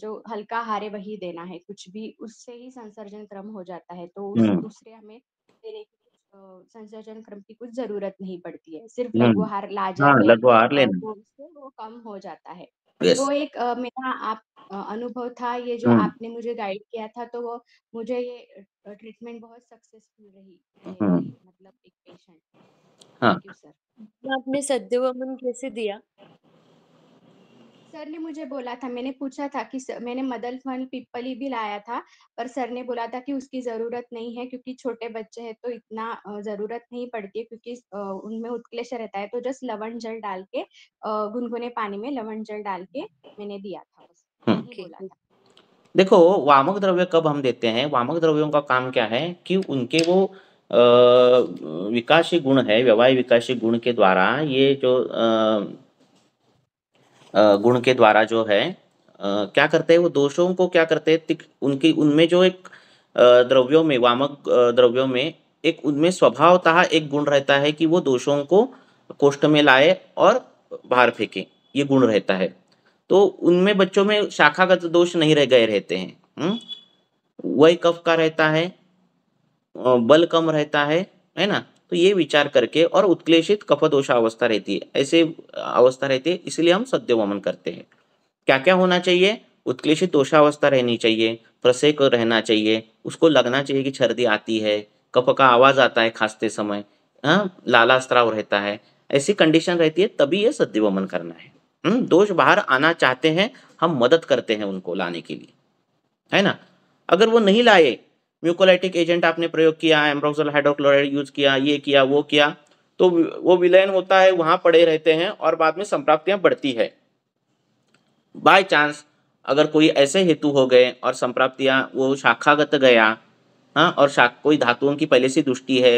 Speaker 3: जो हल्का हारे वही देना है कुछ भी उससे ही संसर्जन क्रम हो जाता है तो हम्म। दूसरे हमें देने की तो संसर्जन क्रम की कुछ जरूरत नहीं पड़ती है सिर्फ हम्म। लघुहार लाजा हाँ, लघुहार लेना वो कम हो जाता है yes. तो एक आ, मेरा आप अनुभव था ये जो हम्म। आपने मुझे गाइड किया था तो वो मुझे ये ट्रीटमेंट बहुत सक्सेसफुल रही
Speaker 5: हम्म। मतलब एक पेशेंट हाँ.
Speaker 3: आपने सद्यवमन कैसे दिया सर ने मुझे बोला था मैंने पूछा था कि सर, मैंने मदल फल पिपली भी लाया था पर सर ने बोला था कि उसकी ज़रूरत नहीं है क्योंकि छोटे बच्चे हैं तो इतना ज़रूरत नहीं पड़ती है क्योंकि उनमें उत्कलेश रहता है तो जस्ट लवण जल डाल के गुनगुने पानी में लवण जल डाल के मैंने दिया था, हम्म। बोला था।
Speaker 1: देखो वामक द्रव्य कब हम देते हैं वामक द्रव्यों का काम क्या है कि उनके वो विकासी गुण है व्यवहार विकासी गुण के द्वारा ये जो गुण के द्वारा जो है क्या करते हैं वो दोषों को क्या करते हैं उनकी उनमें जो एक द्रव्यों में वामक द्रव्यों में एक उनमें स्वभावतः एक गुण रहता है कि वो दोषों को कोष्ठ में लाए और बाहर फेंके ये गुण रहता है तो उनमें बच्चों में शाखागत दोष नहीं रह गए रहते हैं हम्म? वही कफ का रहता है बल कम रहता है है ना तो ये विचार करके और उत्क्लेषित अवस्था रहती है ऐसे अवस्था रहती है इसलिए हम सद्य वमन करते हैं क्या क्या होना चाहिए उत्क्लेषित दोषावस्था रहनी चाहिए प्रसेक रहना चाहिए उसको लगना चाहिए कि सर्दी आती है कप का आवाज़ आता है खांसते समय हाँ लाला स्त्राव रहता है ऐसी कंडीशन रहती है तभी यह सद्यवमन करना है हम्म, दोष बाहर आना चाहते हैं हम मदद करते हैं उनको लाने के लिए है ना अगर वो नहीं लाए म्यूकोलाइटिक एजेंट आपने प्रयोग किया एम्ब्रोक्सल हाइड्रोक्लोराइड यूज किया ये किया वो किया तो वो विलयन होता है वहां पड़े रहते हैं और बाद में संप्राप्तियां बढ़ती है बाय चांस अगर कोई ऐसे हेतु हो गए और संप्राप्तियां वो शाखागत गया हाँ और शाख कोई धातुओं की पहले से दुष्टि है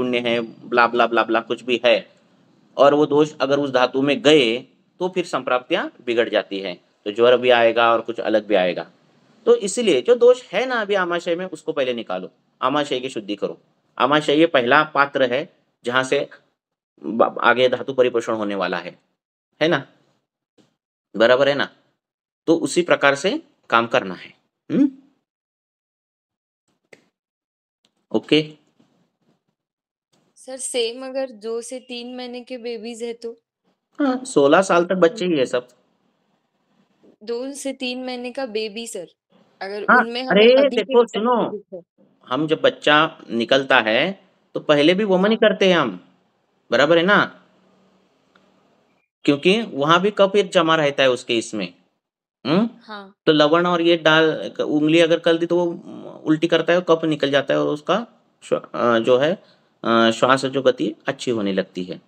Speaker 1: गुण्य है ब्ला ब्ला ब्ला ब्ला कुछ भी है और वो दोष अगर उस धातु में गए तो फिर संप्राप्तियां बिगड़ जाती है तो ज्वर भी आएगा और कुछ अलग भी आएगा तो इसलिए जो दोष है ना अभी आमाशय में उसको पहले निकालो आमाशय की शुद्धि करो आमाशय ये पहला पात्र है जहां से आगे धातु परिपोषण होने वाला है है ना बराबर है ना तो उसी प्रकार से काम करना है हुँ? हम्म? ओके
Speaker 4: सर
Speaker 2: सेम अगर दो से तीन महीने के बेबीज है तो हाँ
Speaker 1: सोलह साल तक बच्चे ही है सब
Speaker 2: दो से तीन महीने का बेबी सर अगर हाँ, उनमें अरे देखो सुनो
Speaker 1: हम जब बच्चा निकलता है तो पहले भी वमन ही करते हैं हम बराबर है ना क्योंकि वहां भी कप एक जमा रहता है उसके इसमें हम्म? हाँ। तो लवण और ये डाल उंगली अगर कर दी तो वो उल्टी करता है कप निकल जाता है और उसका जो है श्वास जो गति अच्छी होने लगती है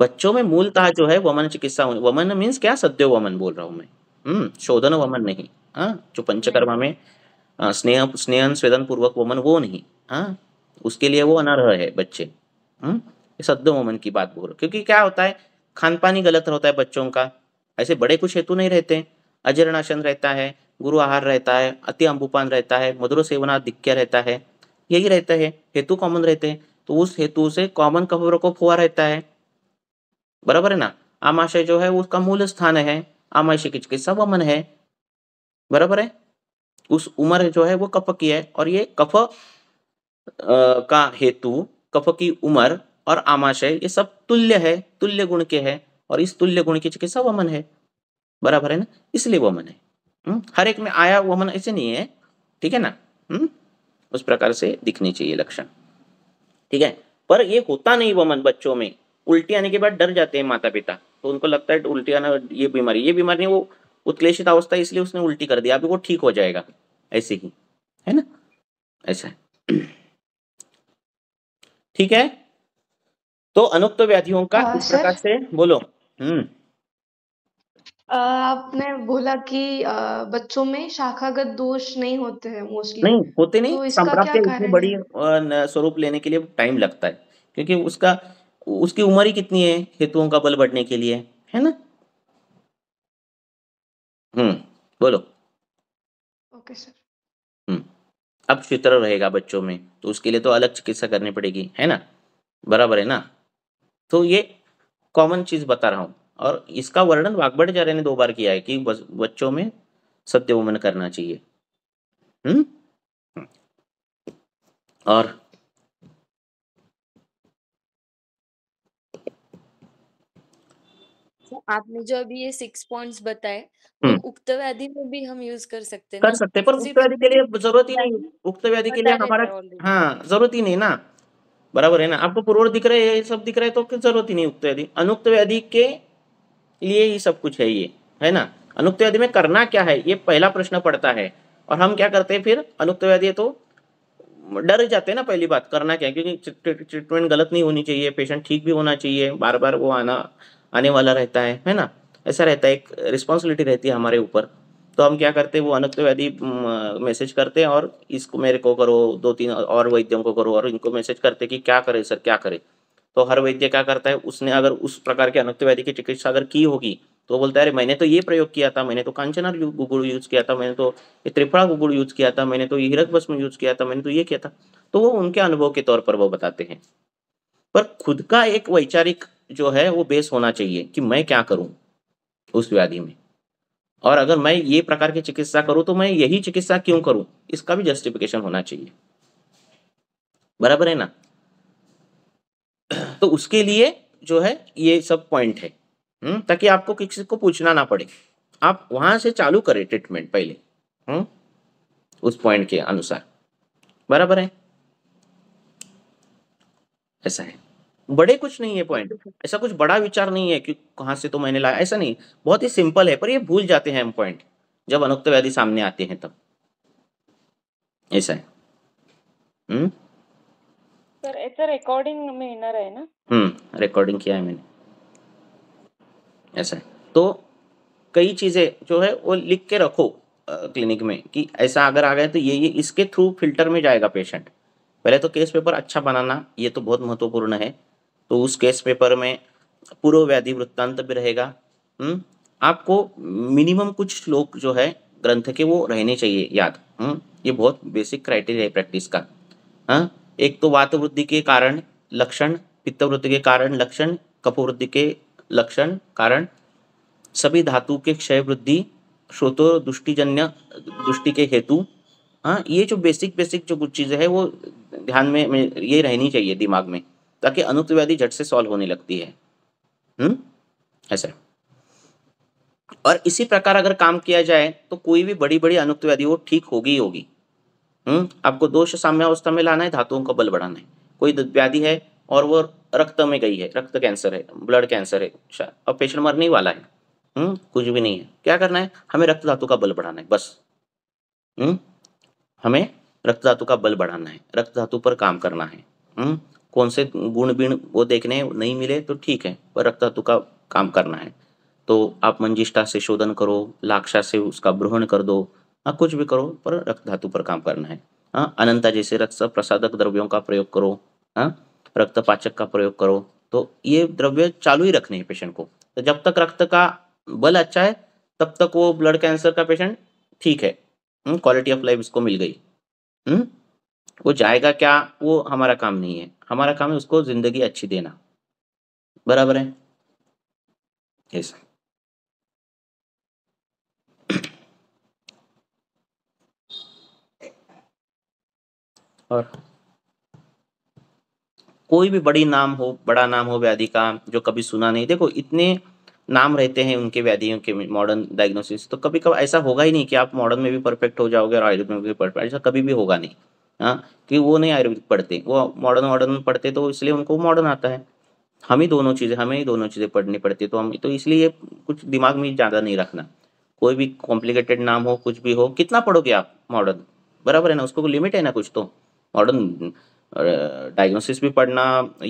Speaker 1: बच्चों में मूलतः जो है वमन चिकित्सा वमन मीन्स क्या सद्यो वमन बोल रहा हूँ मैं हम्म शोधन वमन नहीं हाँ जो पंचकर्मा में हाँ, स्नेह स्नेह स्वेदन पूर्वक वमन वो नहीं हाँ उसके लिए वो अनर्ह है बच्चे हम्म सद्य वोमन की बात बोल रहे क्योंकि क्या होता है खान पानी गलत होता है बच्चों का ऐसे बड़े कुछ हेतु नहीं रहते अजीर्णाशन रहता है गुरु आहार रहता है अति अम्बुपान रहता है मधुर सेवना दिख्य रहता है यही रहता है हेतु कॉमन रहते हैं तो उस हेतु से कॉमन खबरों को फुआ रहता है बराबर है ना आमाशय जो है उसका मूल स्थान है आमाशय की चिकित्सा वमन है बराबर है उस उम्र जो है वो कफ की है और ये कफ का हेतु कफ की उम्र और आमाशय ये सब तुल्य है तुल्य गुण के है और इस तुल्य गुण की चिकित्सा वमन है बराबर है ना इसलिए वमन है हम्म, हर एक में आया वमन ऐसे नहीं है ठीक है ना हम्म, उस प्रकार से दिखनी चाहिए लक्षण ठीक है पर ये होता नहीं वमन बच्चों में उल्टी आने के बाद डर जाते हैं माता पिता तो उनको लगता है उल्टी आना ये बीमारी ये बीमारी वो उत्क्लेषित अवस्था इसलिए उसने उल्टी कर दिया अभी वो ठीक हो जाएगा ऐसे ही है ना ऐसा है ठीक है तो अनुक्त व्याधियों का हाँ, इस प्रकार से बोलो हम्म
Speaker 3: आपने बोला कि बच्चों में शाखागत दोष नहीं होते हैं मोस्टली
Speaker 1: नहीं होते नहीं तो संप्राप्ति इतनी बड़ी स्वरूप लेने के लिए टाइम लगता है क्योंकि उसका उसकी उम्र ही कितनी है हेतुओं का बल बढ़ने के लिए है ना हम्म, बोलो। Okay sir. हम्म, अब फितर रहेगा बच्चों में, तो उसके लिए तो अलग चिकित्सा करनी पड़ेगी, है ना? बराबर है ना? तो ये कॉमन चीज़ बता रहा हूँ और इसका वर्णन वागबटाचार्य ने दो बार किया है कि बच्चों में सत्यवमन करना चाहिए। हम्म और
Speaker 2: आपने जो अभी ये सिक्स पॉइंट्स बताए तो हम्म। उक्त व्याधि में भी हम यूज कर सकते हैं कर सकते हैं पर उक्त व्याधि
Speaker 1: के लिए जरूरत ही नहीं उक्त व्याधि के लिए हमारा हाँ जरूरत ही नहीं ना बराबर है ना आपको पूर्व दिख रहे हैं ये सब दिख रहा है तो जरूरत ही नहीं उक्त व्याधि अनुक्त व्याधि के लिए ही सब कुछ है ये है ना अनुक्त व्याधि में करना क्या है ये पहला प्रश्न पड़ता है और हम क्या करते हैं फिर अनुक्त व्याधि तो डर जाते हैं ना पहली बात करना क्या क्योंकि ट्रीटमेंट गलत नहीं होनी चाहिए पेशेंट ठीक भी होना चाहिए बार बार वो आना आने वाला रहता है है ना ऐसा रहता है एक रिस्पॉन्सिबिलिटी रहती है हमारे ऊपर तो हम क्या करते हैं वो अनंतवादी मैसेज करते हैं और इसको मेरे को करो दो तीन और वैद्यों को करो और इनको मैसेज करते कि क्या करे सर क्या करे तो हर वैद्य क्या करता है उसने अगर उस प्रकार के अनंतवादी की चिकित्सा अगर की होगी तो बोलता है अरे मैंने तो ये प्रयोग किया था मैंने तो कांचना गुगुड़ यूज किया था मैंने तो ये त्रिफड़ा गुगुड़ यूज किया था मैंने तो ये हिरक भस्म यूज किया था मैंने तो ये किया था तो वो उनके अनुभव के तौर पर वो बताते हैं पर खुद का एक वैचारिक जो है वो बेस होना चाहिए कि मैं क्या करूं उस व्याधि में और अगर मैं ये प्रकार की चिकित्सा करूं तो मैं यही चिकित्सा क्यों करूं इसका भी जस्टिफिकेशन होना चाहिए बराबर है ना तो उसके लिए जो है ये सब पॉइंट है हम्म, ताकि आपको किसी को पूछना ना पड़े आप वहां से चालू करें ट्रीटमेंट पहले हम्म, उस पॉइंट के अनुसार बराबर है ऐसा है बड़े कुछ नहीं है पॉइंट ऐसा कुछ बड़ा विचार नहीं है कि कहाँ से तो मैंने लाया ऐसा नहीं बहुत ही सिंपल है पर ये भूल जाते हैं हम पॉइंट जब अनुक्त व्याधि सामने आते हैं तब ऐसा है हम्म?
Speaker 2: सर ऐसा रिकॉर्डिंग में इनर है
Speaker 1: ना हम्म रिकॉर्डिंग किया है मैंने ऐसा है तो कई चीज़ें जो है वो लिख के रखो क्लिनिक में कि ऐसा अगर आ गए तो ये ये इसके थ्रू फिल्टर में जाएगा पेशेंट पहले तो केस पेपर अच्छा बनाना ये तो बहुत महत्वपूर्ण है तो उस केस पेपर में पूर्व व्याधि वृत्तांत भी रहेगा हम्म आपको मिनिमम कुछ श्लोक जो है ग्रंथ के वो रहने चाहिए याद हम्म ये बहुत बेसिक क्राइटेरिया है प्रैक्टिस का हाँ एक तो वात वृद्धि के कारण लक्षण वृद्धि के कारण लक्षण वृद्धि के लक्षण कारण सभी धातु के क्षय वृद्धि श्रोतो दुष्टिजन्य दुष्टि के हेतु हाँ ये जो बेसिक बेसिक जो कुछ चीज़ें हैं वो ध्यान में, में ये रहनी चाहिए दिमाग में ताकि व्याधि झट से सॉल्व होने लगती है हम्म? ऐसे और इसी प्रकार अगर काम किया जाए तो कोई भी बड़ी बड़ी अनुक्त व्याधि वो ठीक होगी ही होगी हम्म आपको दोष साम्यावस्था में लाना है धातुओं का बल बढ़ाना है कोई व्याधि है और वो रक्त में गई है रक्त कैंसर है ब्लड कैंसर है अच्छा, अब पेशेंट मरने वाला है हम्म कुछ भी नहीं है क्या करना है हमें रक्त धातु का बल बढ़ाना है बस हम्म हमें रक्त धातु का बल बढ़ाना है रक्त धातु पर काम करना है हम्म कौन से गुण बिण वो देखने नहीं मिले तो ठीक है पर रक्त धातु का काम करना है तो आप मंजिष्ठा से शोधन करो लाक्षा से उसका ब्रहण कर दो हाँ कुछ भी करो पर रक्त धातु पर काम करना है हाँ अनंता जैसे रक्त प्रसादक द्रव्यों का प्रयोग करो हाँ रक्त पाचक का प्रयोग करो तो ये द्रव्य चालू ही रखने हैं पेशेंट को तो जब तक रक्त का बल अच्छा है तब तक वो ब्लड कैंसर का पेशेंट ठीक है क्वालिटी ऑफ लाइफ इसको मिल गई हुँ? हम्म, वो जाएगा क्या वो हमारा काम नहीं है हमारा काम है उसको ज़िंदगी अच्छी देना बराबर है ऐसा और कोई भी बड़ी नाम हो बड़ा नाम हो व्याधि का जो कभी सुना नहीं देखो इतने नाम रहते हैं उनके व्याधियों के मॉडर्न डायग्नोसिस तो कभी कभी ऐसा होगा ही नहीं कि आप मॉडर्न में भी परफेक्ट हो जाओगे और आयुर्वेद में भी परफेक्ट ऐसा कभी भी होगा नहीं हाँ कि वो नहीं आयुर्वेदिक पढ़ते वो मॉडर्न मॉडर्न पढ़ते तो इसलिए उनको मॉडर्न आता है हम ही दोनों चीज़ें हमें ही दोनों चीज़ें पढ़नी पड़ती तो हम तो इसलिए कुछ दिमाग में ज़्यादा नहीं रखना कोई भी कॉम्प्लिकेटेड नाम हो कुछ भी हो कितना पढ़ोगे आप मॉडर्न बराबर है ना उसको लिमिट है ना कुछ तो मॉडर्न डायग्नोसिस भी पढ़ना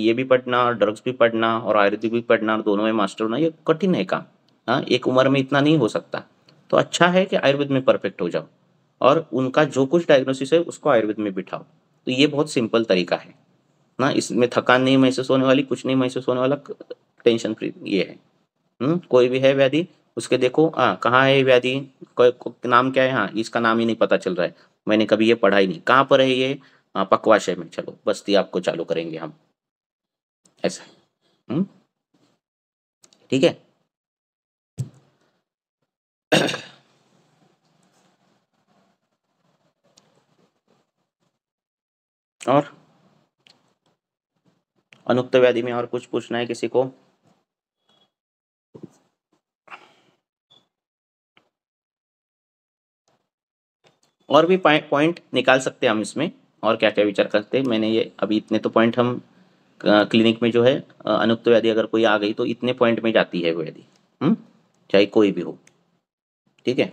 Speaker 1: ये भी पढ़ना ड्रग्स भी पढ़ना और आयुर्वेदिक भी पढ़ना दोनों में मास्टर होना ये कठिन है काम हाँ एक उम्र में इतना नहीं हो सकता तो अच्छा है कि आयुर्वेद में परफेक्ट हो जाओ और उनका जो कुछ डायग्नोसिस है उसको आयुर्वेद में बिठाओ तो ये बहुत सिंपल तरीका है ना इसमें थकान नहीं महसूस होने वाली कुछ नहीं महसूस होने वाला टेंशन फ्री ये है
Speaker 6: हुँ? हम्म,
Speaker 1: कोई भी है व्याधि उसके देखो हाँ कहाँ है व्याधि नाम क्या है हाँ इसका नाम ही नहीं पता चल रहा है मैंने कभी ये पढ़ा ही नहीं कहाँ पर है ये हाँ पकवाशय में चलो बस्ती आपको चालू करेंगे हम
Speaker 6: ऐसा हम्म, ठीक है
Speaker 1: और अनुक्त व्याधि में और कुछ पूछना है किसी को और भी पॉइंट निकाल सकते हैं हम इसमें और क्या क्या विचार करते हैं मैंने ये अभी इतने तो पॉइंट हम क्लिनिक में जो है अनुक्त व्याधि अगर कोई आ गई तो इतने पॉइंट में जाती है व्याधि हम्म? चाहे कोई भी हो ठीक है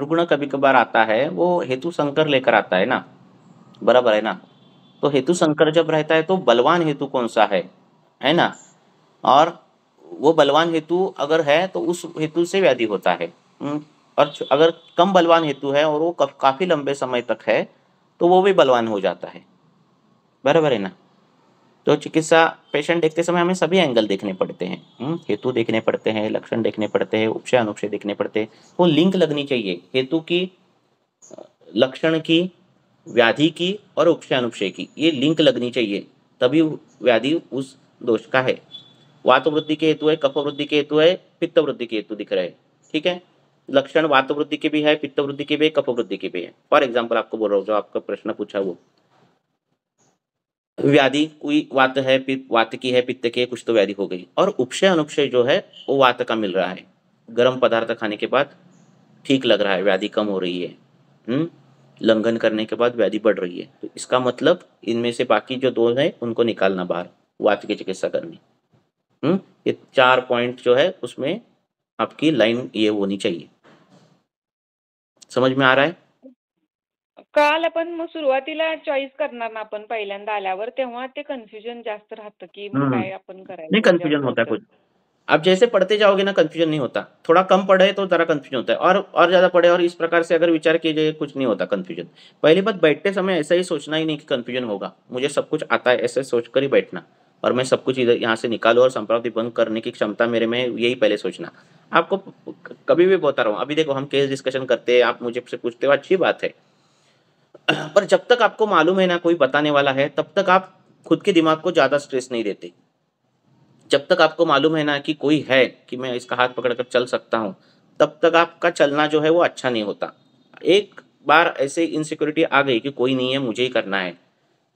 Speaker 1: रुग्ण कभी कभार आता है वो हेतु संकर लेकर आता है ना बराबर है ना तो हेतु संकर जब रहता है तो बलवान हेतु कौन सा है है ना और वो बलवान हेतु अगर है तो उस हेतु से व्याधि होता है हम्म, और अगर कम बलवान हेतु है और वो काफ़ी लंबे समय तक है तो वो भी बलवान हो जाता है बराबर है ना तो चिकित्सा पेशेंट देखते समय हमें सभी एंगल देखने पड़ते हैं हम्म, हेतु देखने पड़ते हैं लक्षण देखने पड़ते हैं उपशय अनुपय देखने पड़ते हैं वो लिंक लगनी चाहिए हेतु की लक्षण की व्याधि की और उपशय अनुपय की ये लिंक लगनी चाहिए तभी व्याधि उस दोष का है वात वृद्धि के हेतु है कफ वृद्धि के हेतु है पित्त वृद्धि के हेतु दिख रहे हैं ठीक है लक्षण वात वृद्धि के भी है पित्त वृद्धि के भी है कफ वृद्धि के भी है फॉर एग्जाम्पल आपको बोल रहा हूँ जो आपका प्रश्न पूछा वो व्याधि कोई वात है वात की है पित्त की है कुछ तो व्याधि हो गई और उपशय अनुपशय जो है वो वात का मिल रहा है गर्म पदार्थ खाने के बाद ठीक लग रहा है व्याधि कम हो रही है हम्म लंघन करने के बाद व्याधि बढ़ रही है तो इसका मतलब इनमें से बाकी जो दो हैं उनको निकालना बाहर वात की चिकित्सा करनी हम्म ये चार पॉइंट जो है उसमें आपकी लाइन ये होनी चाहिए समझ में आ रहा है
Speaker 2: काल अपन मग सुरुवातीला चॉईस करणार ना आपण पहिल्यांदा आल्यावर तेव्हा ते कन्फ्युजन जास्त राहतं की हम्म. काय आपण करायचं कंफ्यूजन होता
Speaker 1: है कुछ आप जैसे पढ़ते जाओगे ना कंफ्यूजन नहीं होता थोड़ा कम पढ़े तो जरा कंफ्यूजन होता है और और ज्यादा पढ़े और इस प्रकार से अगर विचार किए जाए कुछ नहीं होता कंफ्यूजन पहली बात बैठते समय ऐसा ही सोचना ही नहीं कि कंफ्यूजन होगा मुझे सब कुछ आता है ऐसे सोच कर ही बैठना और मैं सब कुछ इधर यहाँ से निकालू और संप्राप्ति बंद करने की क्षमता मेरे में यही पहले सोचना आपको कभी भी बोलता रहा हूँ अभी देखो हम केस डिस्कशन करते हैं आप मुझे पूछते हो अच्छी बात है पर जब तक आपको मालूम है ना कोई बताने वाला है तब तक आप खुद के दिमाग को ज़्यादा स्ट्रेस नहीं देते जब तक आपको मालूम है ना कि कोई है कि मैं इसका हाथ पकड़कर चल सकता हूँ तब तक आपका चलना जो है वो अच्छा नहीं होता एक बार ऐसे इनसिक्योरिटी आ गई कि कोई नहीं है मुझे ही करना है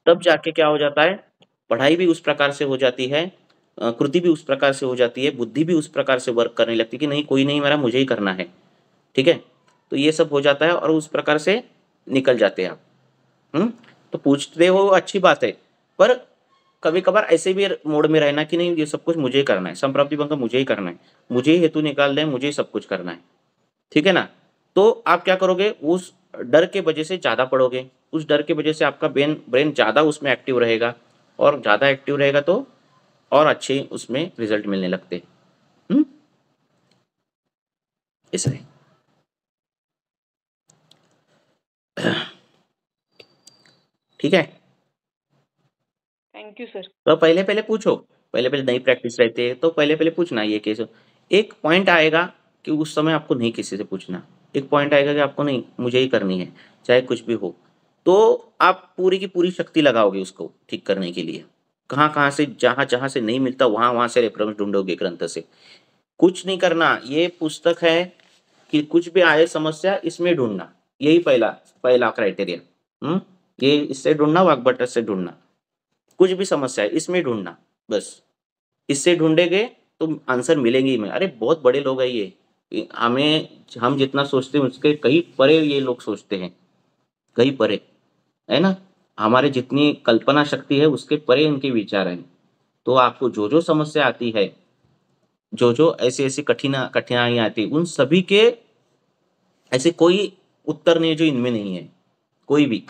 Speaker 1: तब जाके क्या हो जाता है पढ़ाई भी उस प्रकार से हो जाती है कृति भी उस प्रकार से हो जाती है बुद्धि भी उस प्रकार से वर्क करने लगती है कि नहीं कोई नहीं मेरा मुझे ही करना है ठीक है तो ये सब हो जाता है और उस प्रकार से निकल जाते हैं आप हम्म तो पूछते हो अच्छी बात है पर कभी कभार ऐसे भी मोड में रहना कि नहीं ये सब कुछ मुझे करना है संप्राप्ति भंग मुझे ही करना है मुझे ही हेतु निकालना है मुझे ही सब कुछ करना है ठीक है ना तो आप क्या करोगे उस डर के वजह से ज़्यादा पढ़ोगे उस डर के वजह से आपका ब्रेन ब्रेन ज़्यादा उसमें एक्टिव रहेगा और ज़्यादा एक्टिव रहेगा तो और अच्छे उसमें रिजल्ट मिलने लगते हम्म ऐसा ठीक है थैंक यू सर तो पहले पहले पूछो पहले पहले नई प्रैक्टिस रहती है तो पहले पहले पूछना ये केस एक पॉइंट आएगा कि उस समय आपको नहीं किसी से पूछना एक पॉइंट आएगा कि आपको नहीं मुझे ही करनी है चाहे कुछ भी हो तो आप पूरी की पूरी शक्ति लगाओगे उसको ठीक करने के लिए कहाँ कहाँ से जहाँ जहाँ से नहीं मिलता वहाँ वहाँ से रेफरेंस ढूंढोगे ग्रंथ से कुछ नहीं करना ये पुस्तक है कि कुछ भी आए समस्या इसमें ढूंढना यही पहला पहला क्राइटेरिया हम्म? ये इससे ढूंढना वाकबटर से ढूंढना कुछ भी समस्या है इसमें ढूंढना बस इससे ढूंढेंगे तो आंसर मिलेंगे ही में अरे बहुत बड़े लोग है ये हमें हम जितना सोचते हैं उसके कहीं परे ये लोग सोचते हैं कहीं परे है ना हमारे जितनी कल्पना शक्ति है उसके परे इनके विचार हैं तो आपको जो जो समस्या आती है जो जो ऐसी ऐसी कठिना कठिनाइयाँ आती उन सभी के ऐसे कोई उत्तर नहीं है जो इनमें नहीं है कोई भी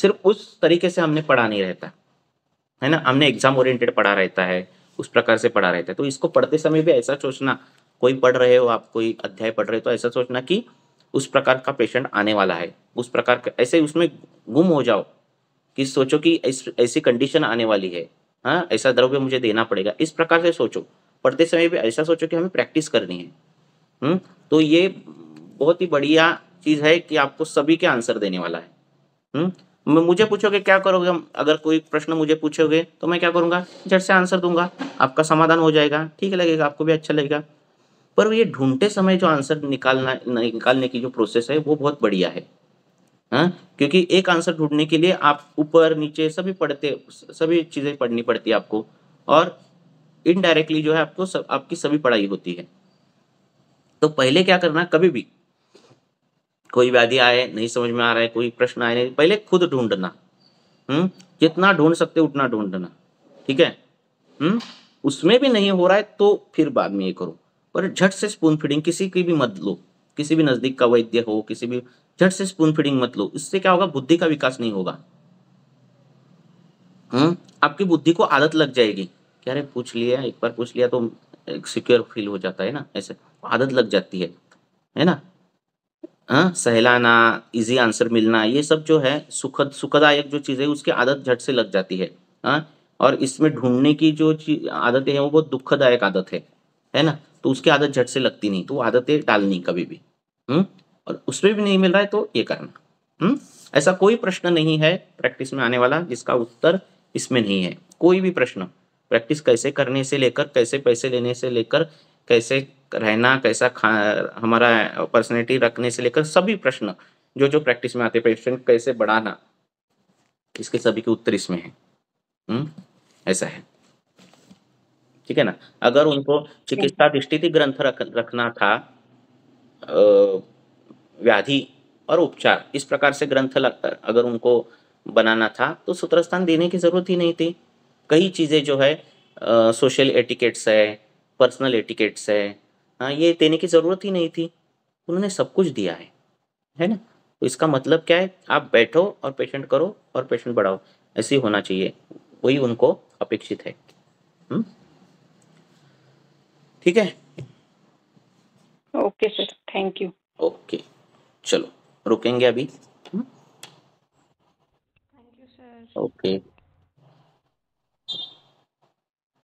Speaker 1: सिर्फ उस तरीके से हमने पढ़ा नहीं रहता है ना हमने एग्जाम ओरिएंटेड पढ़ा रहता है उस प्रकार से पढ़ा रहता है तो इसको पढ़ते समय भी ऐसा सोचना कोई पढ़ रहे हो आप कोई अध्याय पढ़ रहे हो तो ऐसा सोचना कि उस प्रकार का पेशेंट आने वाला है उस प्रकार का ऐसे उसमें गुम हो जाओ कि सोचो कि ऐस, ऐसी कंडीशन आने वाली है हाँ ऐसा द्रव्य मुझे देना पड़ेगा इस प्रकार से सोचो पढ़ते समय भी ऐसा सोचो कि हमें प्रैक्टिस करनी है
Speaker 6: हुँ? हम्म,
Speaker 1: तो ये बहुत ही बढ़िया चीज है कि आपको सभी के आंसर देने वाला है हुँ? हम्म? मुझे पूछोगे क्या करोगे अगर कोई प्रश्न मुझे पूछोगे तो मैं क्या करूंगा झट से आंसर दूंगा आपका समाधान हो जाएगा ठीक लगेगा आपको भी अच्छा लगेगा पर ये ढूंढते समय जो आंसर निकालना निकालने की जो प्रोसेस है वो बहुत बढ़िया है हा? क्योंकि एक आंसर ढूंढने के लिए आप ऊपर नीचे सभी पढ़ते सभी चीज़ें पढ़नी पड़ती है आपको और इनडायरेक्टली जो है आपको सब आपकी सभी पढ़ाई होती है तो पहले क्या करना कभी भी कोई व्याधि आए नहीं समझ में आ रहा है कोई प्रश्न आए नहीं पहले खुद ढूंढना हम्म जितना ढूंढ सकते उतना ढूंढना ठीक है हम्म उसमें भी नहीं हो रहा है तो फिर बाद में ये करो पर झट से स्पून फीडिंग किसी की भी मत लो किसी भी नजदीक का वैद्य हो किसी भी झट से स्पून फीडिंग मत लो इससे क्या होगा बुद्धि का विकास नहीं होगा हम्म आपकी बुद्धि को आदत लग जाएगी क्या अरे पूछ लिया एक बार पूछ लिया तो सिक्योर फील हो जाता है ना ऐसे आदत लग जाती है है ना सहलाना इजी आंसर मिलना ये सब जो है सुखद सुखदायक जो चीज़ें उसकी आदत झट से लग जाती है हाँ और इसमें ढूंढने की जो आदतें हैं वो बहुत दुखदायक आदत है है ना तो उसकी आदत झट से लगती नहीं तो आदतें डालनी कभी भी हम्म और उसमें भी नहीं मिल रहा है तो ये करना हम्म ऐसा कोई प्रश्न नहीं है प्रैक्टिस में आने वाला जिसका उत्तर इसमें नहीं है कोई भी प्रश्न प्रैक्टिस कैसे करने से लेकर कैसे पैसे लेने से लेकर कैसे रहना कैसा खा हमारा पर्सनैलिटी रखने से लेकर सभी प्रश्न जो जो प्रैक्टिस में आते पेशेंट कैसे बढ़ाना इसके सभी के उत्तर इसमें है हम्म, ऐसा है ठीक है ना अगर उनको चिकित्सा दृष्टि ग्रंथ रख, रखना था व्याधि और उपचार इस प्रकार से ग्रंथ लगता अगर उनको बनाना था तो सूत्रस्थान देने की जरूरत ही नहीं थी कई चीज़ें जो है सोशल एटिकेट्स है पर्सनल एटिकेट्स है हाँ ये देने की ज़रूरत ही नहीं थी उन्होंने सब कुछ दिया है है ना तो इसका मतलब क्या है आप बैठो और पेशेंट करो और पेशेंट बढ़ाओ ऐसे ही होना चाहिए वही उनको अपेक्षित है हम्म? ठीक है
Speaker 2: okay sir thank you
Speaker 1: okay चलो रुकेंगे अभी थैंक यू सर ओके